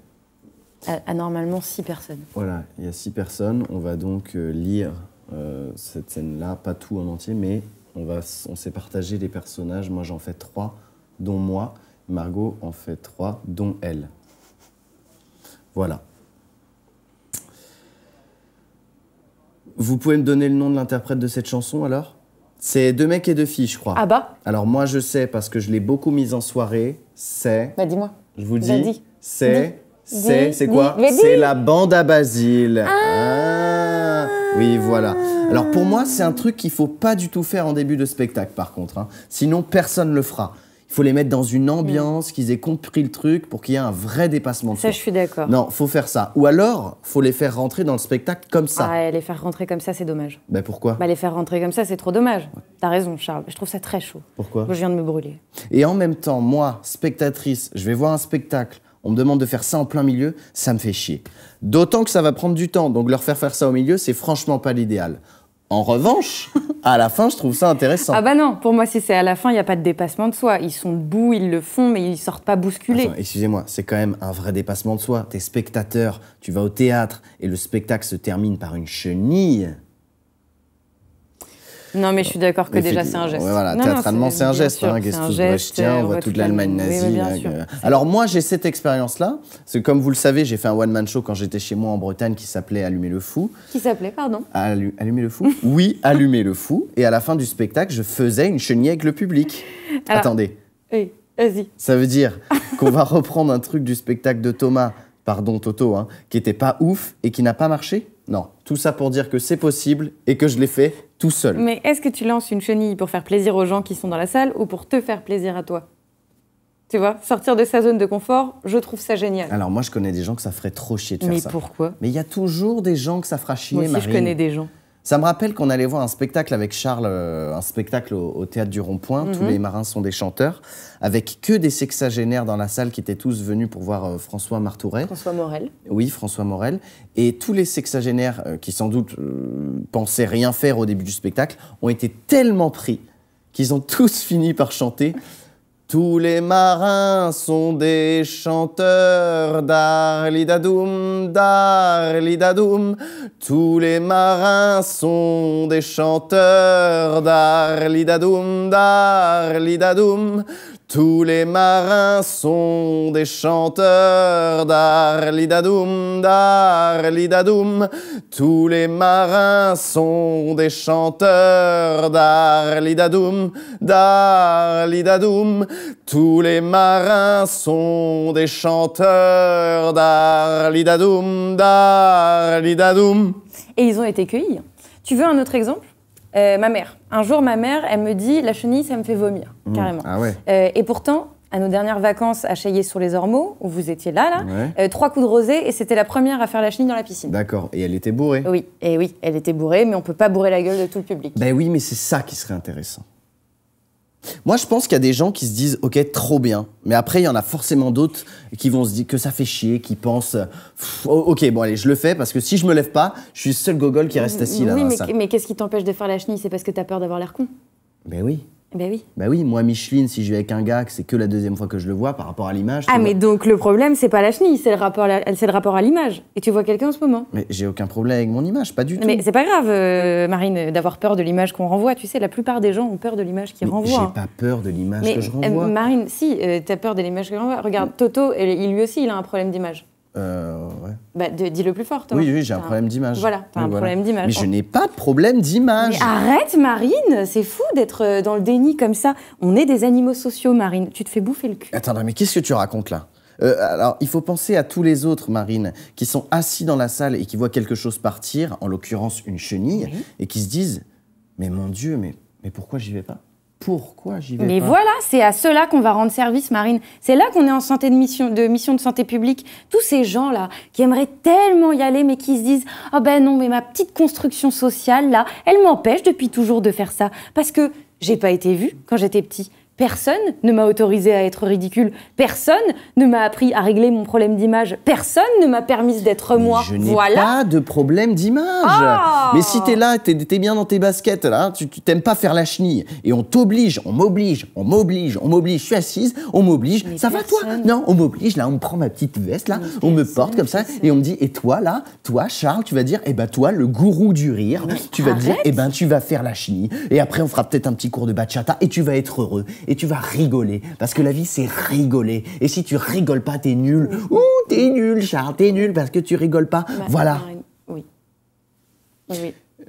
À, ah, normalement six personnes. Voilà, il y a six personnes. On va donc euh, lire euh, cette scène-là, pas tout en entier, mais on, va, on s'est partagé les personnages. Moi j'en fais trois, dont moi. Margot en fait trois, dont elle. Voilà. Vous pouvez me donner le nom de l'interprète de cette chanson alors C'est deux mecs et deux filles, je crois. Ah bah Alors moi je sais parce que je l'ai beaucoup mise en soirée. C'est. Bah dis-moi. Je vous dis. C'est. C'est. C'est quoi C'est la bande à Basile. Ah. ah. Oui, voilà. Alors pour moi, c'est un truc qu'il faut pas du tout faire en début de spectacle par contre. Hein. Sinon, personne le fera faut les mettre dans une mm. ambiance, qu'ils aient compris le truc pour qu'il y ait un vrai dépassement de Ça, je suis d'accord. Non, faut faire ça. Ou alors, faut les faire rentrer dans le spectacle comme ça. Ah, les faire rentrer comme ça, c'est dommage. Mais bah, pourquoi Bah les faire rentrer comme ça, c'est trop dommage. T'as raison, Charles. Je trouve ça très chaud. Pourquoi je viens de me brûler. Et en même temps, moi, spectatrice, je vais voir un spectacle. On me demande de faire ça en plein milieu, ça me fait chier. D'autant que ça va prendre du temps, donc leur faire faire ça au milieu, c'est franchement pas l'idéal. En revanche, à la fin, je trouve ça intéressant. Ah bah non, pour moi, si c'est à la fin, il n'y a pas de dépassement de soi. Ils sont debout, ils le font, mais ils ne sortent pas bousculés. Excusez-moi, c'est quand même un vrai dépassement de soi. T'es spectateur, tu vas au théâtre, et le spectacle se termine par une chenille. Non, mais je suis d'accord que déjà, c'est un geste. voilà, théâtralement, c'est un geste. Hein, gestus tiens, on euh, voit toute l'Allemagne nazie. Alors, moi, j'ai cette expérience-là. C'est comme vous le savez, j'ai fait un one-man show quand j'étais chez moi en Bretagne qui s'appelait Allumer le fou. Qui s'appelait, pardon Allumer le fou Oui, Allumer le fou. Et à la fin du spectacle, je faisais une chenille avec le public. Attendez. Oui, vas-y. Ça veut dire qu'on va reprendre un truc du spectacle de Thomas, pardon Toto, hein, qui était pas ouf et qui n'a pas marché Non. Tout ça pour dire que c'est possible et que je l'ai fait seul. Mais est-ce que tu lances une chenille pour faire plaisir aux gens qui sont dans la salle ou pour te faire plaisir à toi tu vois, sortir de sa zone de confort, je trouve ça génial. Alors moi, je connais des gens que ça ferait trop chier de faire ça. Mais pourquoi Mais il y a toujours des gens que ça fera chier, Moi je connais des gens. Ça me rappelle qu'on allait voir un spectacle avec Charles, euh, un spectacle au, théâtre du Rond-Point. Tous mhm. les marins sont des chanteurs, avec que des sexagénaires dans la salle qui étaient tous venus pour voir euh, François Martouret. François Morel. Oui, François Morel. Et tous les sexagénaires euh, qui sans doute pensaient rien faire au début du spectacle ont été tellement pris qu'ils ont tous fini par chanter tous les marins sont des chanteurs d'Arlidadoum, d'Arlidadoum. Tous les marins sont des chanteurs d'Arlidadoum, d'Arlidadoum. Tous les marins sont des chanteurs d'Arlidadoum, d'Arlidadoum. Tous les marins sont des chanteurs d'Arlidadoum, d'Arlidadoum. Tous les marins sont des chanteurs d'Arlidadoum, d'Arlidadoum. Et ils ont été cueillis. Tu veux un autre exemple euh, ma mère. Un jour, ma mère, elle me dit la chenille, ça me fait vomir, mmh. carrément. Ah euh, et pourtant, à nos dernières vacances à Chaillé sur les Ormeaux, où vous étiez là, là, euh, trois coups de rosée, et c'était la première à faire la chenille dans la piscine. D'accord. Et elle était bourrée. Oui, et oui, elle était bourrée, mais on peut pas bourrer la gueule de tout le public. Ben oui, mais c'est ça qui serait intéressant. Moi, je pense qu'il y a des gens qui se disent OK, trop bien. Mais après, il y en a forcément d'autres qui vont se dire que ça fait chier, qui pensent oh, OK, bon, allez, je le fais parce que si je me lève pas, je suis le seul gogol qui reste assis là. Oui, mais, mais qu'est-ce qui t'empêche de faire la chenille C'est parce que t'as peur d'avoir l'air con. Ben oui. Eh ben oui. ben oui, moi Micheline, si je vais avec un gars, que c'est que la deuxième fois que je le vois par rapport à l'image. Ah mais donc le problème c'est pas la chenille, c'est le rapport, c'est le rapport à l'image. Et tu vois quelqu'un en ce moment. Mais j'ai aucun problème avec mon image, pas du tout. Mais c'est pas grave, euh, Marine, d'avoir peur de l'image qu'on renvoie. Tu sais, la plupart des gens ont peur de l'image qu'ils renvoient. J'ai pas peur de l'image que je euh, renvoie. Marine, si, tu euh, t'as peur de l'image que je renvoie. Regarde, Toto, lui aussi, il a un problème d'image. Euh, bah, dis-le plus fort, toi. Oui, oui, j'ai un problème d'image. Voilà, t'as un problème d'image. Mais je n'ai pas de problème d'image. Mais arrête, Marine, c'est fou d'être euh, dans le déni comme ça. On est des animaux sociaux, Marine. Tu te fais bouffer le cul. Attends, mais qu'est-ce que tu racontes là euh, alors, il faut penser à tous les autres, Marine, qui sont assis dans la salle et qui voient quelque chose partir, en l'occurrence une chenille, et qui se disent Mais mon Dieu, mais, mais pourquoi j'y vais pas pourquoi j'y vais Mais voilà, c'est à cela qu'on va rendre service, Marine. C'est là qu'on est en santé de mission, de mission de santé publique. Tous ces gens-là qui aimeraient tellement y aller, mais qui se disent Ah oh ben non, mais ma petite construction sociale, là, elle m'empêche depuis toujours de faire ça. Parce que j'ai pas été vue quand j'étais petit. Personne ne m'a autorisé à être ridicule. Personne ne m'a appris à régler mon problème d'image. Personne ne m'a permis d'être moi. je n'ai pas de problème d'image. Ah. Mais si t'es là, t'es es bien dans tes baskets, là, tu t'aimes pas faire la chenille. Et on t'oblige, on m'oblige, on m'oblige, on m'oblige. Je suis assise, on m'oblige. Ça va toi Non, on m'oblige, là, on me prend ma petite veste, là, on me porte comme ça. Et on me dit, et toi, là, toi, Charles, tu vas dire, eh ben toi, le gourou du rire, tu vas dire, eh ben tu vas faire la chenille. Et après, on fera peut-être un petit cours de bachata et tu vas être heureux et tu vas rigoler. Parce que la vie, c'est rigoler. Et si tu rigoles pas, t'es nul. Ouh, t'es nul, Charles, t'es nul parce que tu rigoles pas. Bah, voilà. Oui. Oui. Euh,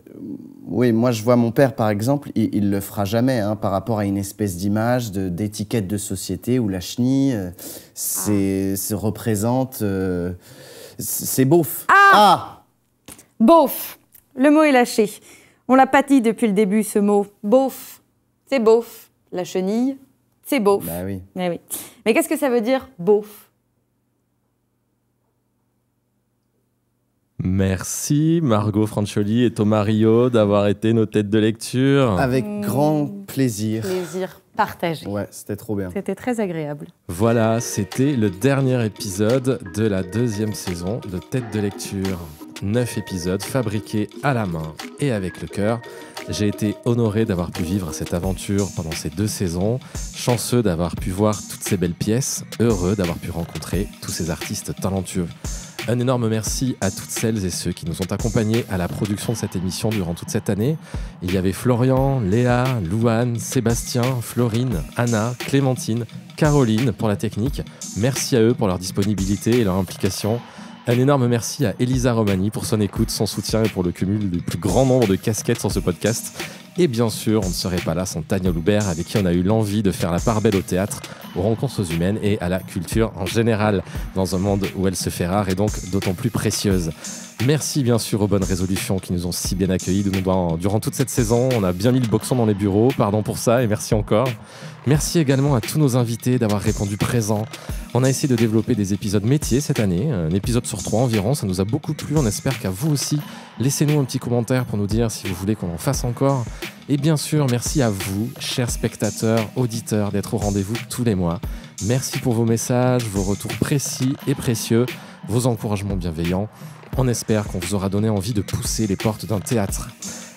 oui, moi je vois mon père par exemple, il, le fera jamais hein, par rapport à une espèce d'image, d'étiquette de, société où la chenille euh, se ah. représente. Euh, c'est beauf. Ah, ah Beauf Le mot est lâché. On l'a pâti depuis le début ce mot. Beauf. C'est beauf la chenille, c'est beau. Bah eh Mais, qu'est-ce que ça veut dire beauf Merci Margot Francioli et Tomario d'avoir été nos têtes de lecture. Avec grand plaisir. Plaisir partagé. Ouais, c'était trop bien. C'était très agréable. Voilà, c'était le dernier épisode de la deuxième saison de Têtes de lecture. Neuf épisodes fabriqués à la main et avec le cœur j'ai été honoré d'avoir pu vivre cette aventure pendant ces deux saisons, chanceux d'avoir pu voir toutes ces belles pièces, heureux d'avoir pu rencontrer tous ces artistes talentueux. Un énorme merci à toutes celles et ceux qui nous ont accompagnés à la production de cette émission durant toute cette année. Il y avait Florian, Léa, Louane, Sébastien, Florine, Anna, Clémentine, Caroline pour la technique. Merci à eux pour leur disponibilité et leur implication. Un énorme merci à Elisa Romani pour son écoute, son soutien et pour le cumul du plus grand nombre de casquettes sur ce podcast. Et bien sûr, on ne serait pas là sans Tania Loubert, avec qui on a eu l'envie de faire la part belle au théâtre, aux rencontres humaines et à la culture en général, dans un monde où elle se fait rare et donc d'autant plus précieuse. Merci bien sûr aux bonnes résolutions qui nous ont si bien accueillis durant toute cette saison. On a bien mis le boxon dans les bureaux, pardon pour ça et merci encore. Merci également à tous nos invités d'avoir répondu présent. On a essayé de développer des épisodes métiers cette année, un épisode sur trois environ, ça nous a beaucoup plu, on espère qu'à vous aussi. Laissez-nous un petit commentaire pour nous dire si vous voulez qu'on en fasse encore. Et bien sûr, merci à vous, chers spectateurs, auditeurs, d'être au rendez-vous tous les mois. Merci pour vos messages, vos retours précis et précieux, vos encouragements bienveillants. On espère qu'on vous aura donné envie de pousser les portes d'un théâtre.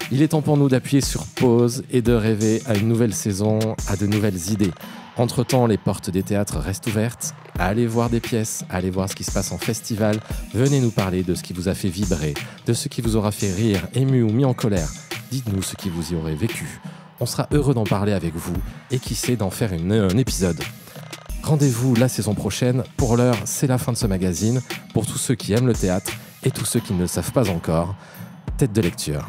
Il est temps pour nous d'appuyer sur pause et de rêver à une nouvelle saison, à de nouvelles idées. Entre-temps, les portes des théâtres restent ouvertes. Allez voir des pièces, allez voir ce qui se passe en festival, venez nous parler de ce qui vous a fait vibrer, de ce qui vous aura fait rire, ému ou mis en colère. Dites-nous ce qui vous y aurait vécu. On sera heureux d'en parler avec vous et qui sait d'en faire un épisode. Rendez-vous la saison prochaine. Pour l'heure, c'est la fin de ce magazine. Pour tous ceux qui aiment le théâtre, et tous ceux qui ne le savent pas encore, Tête de lecture.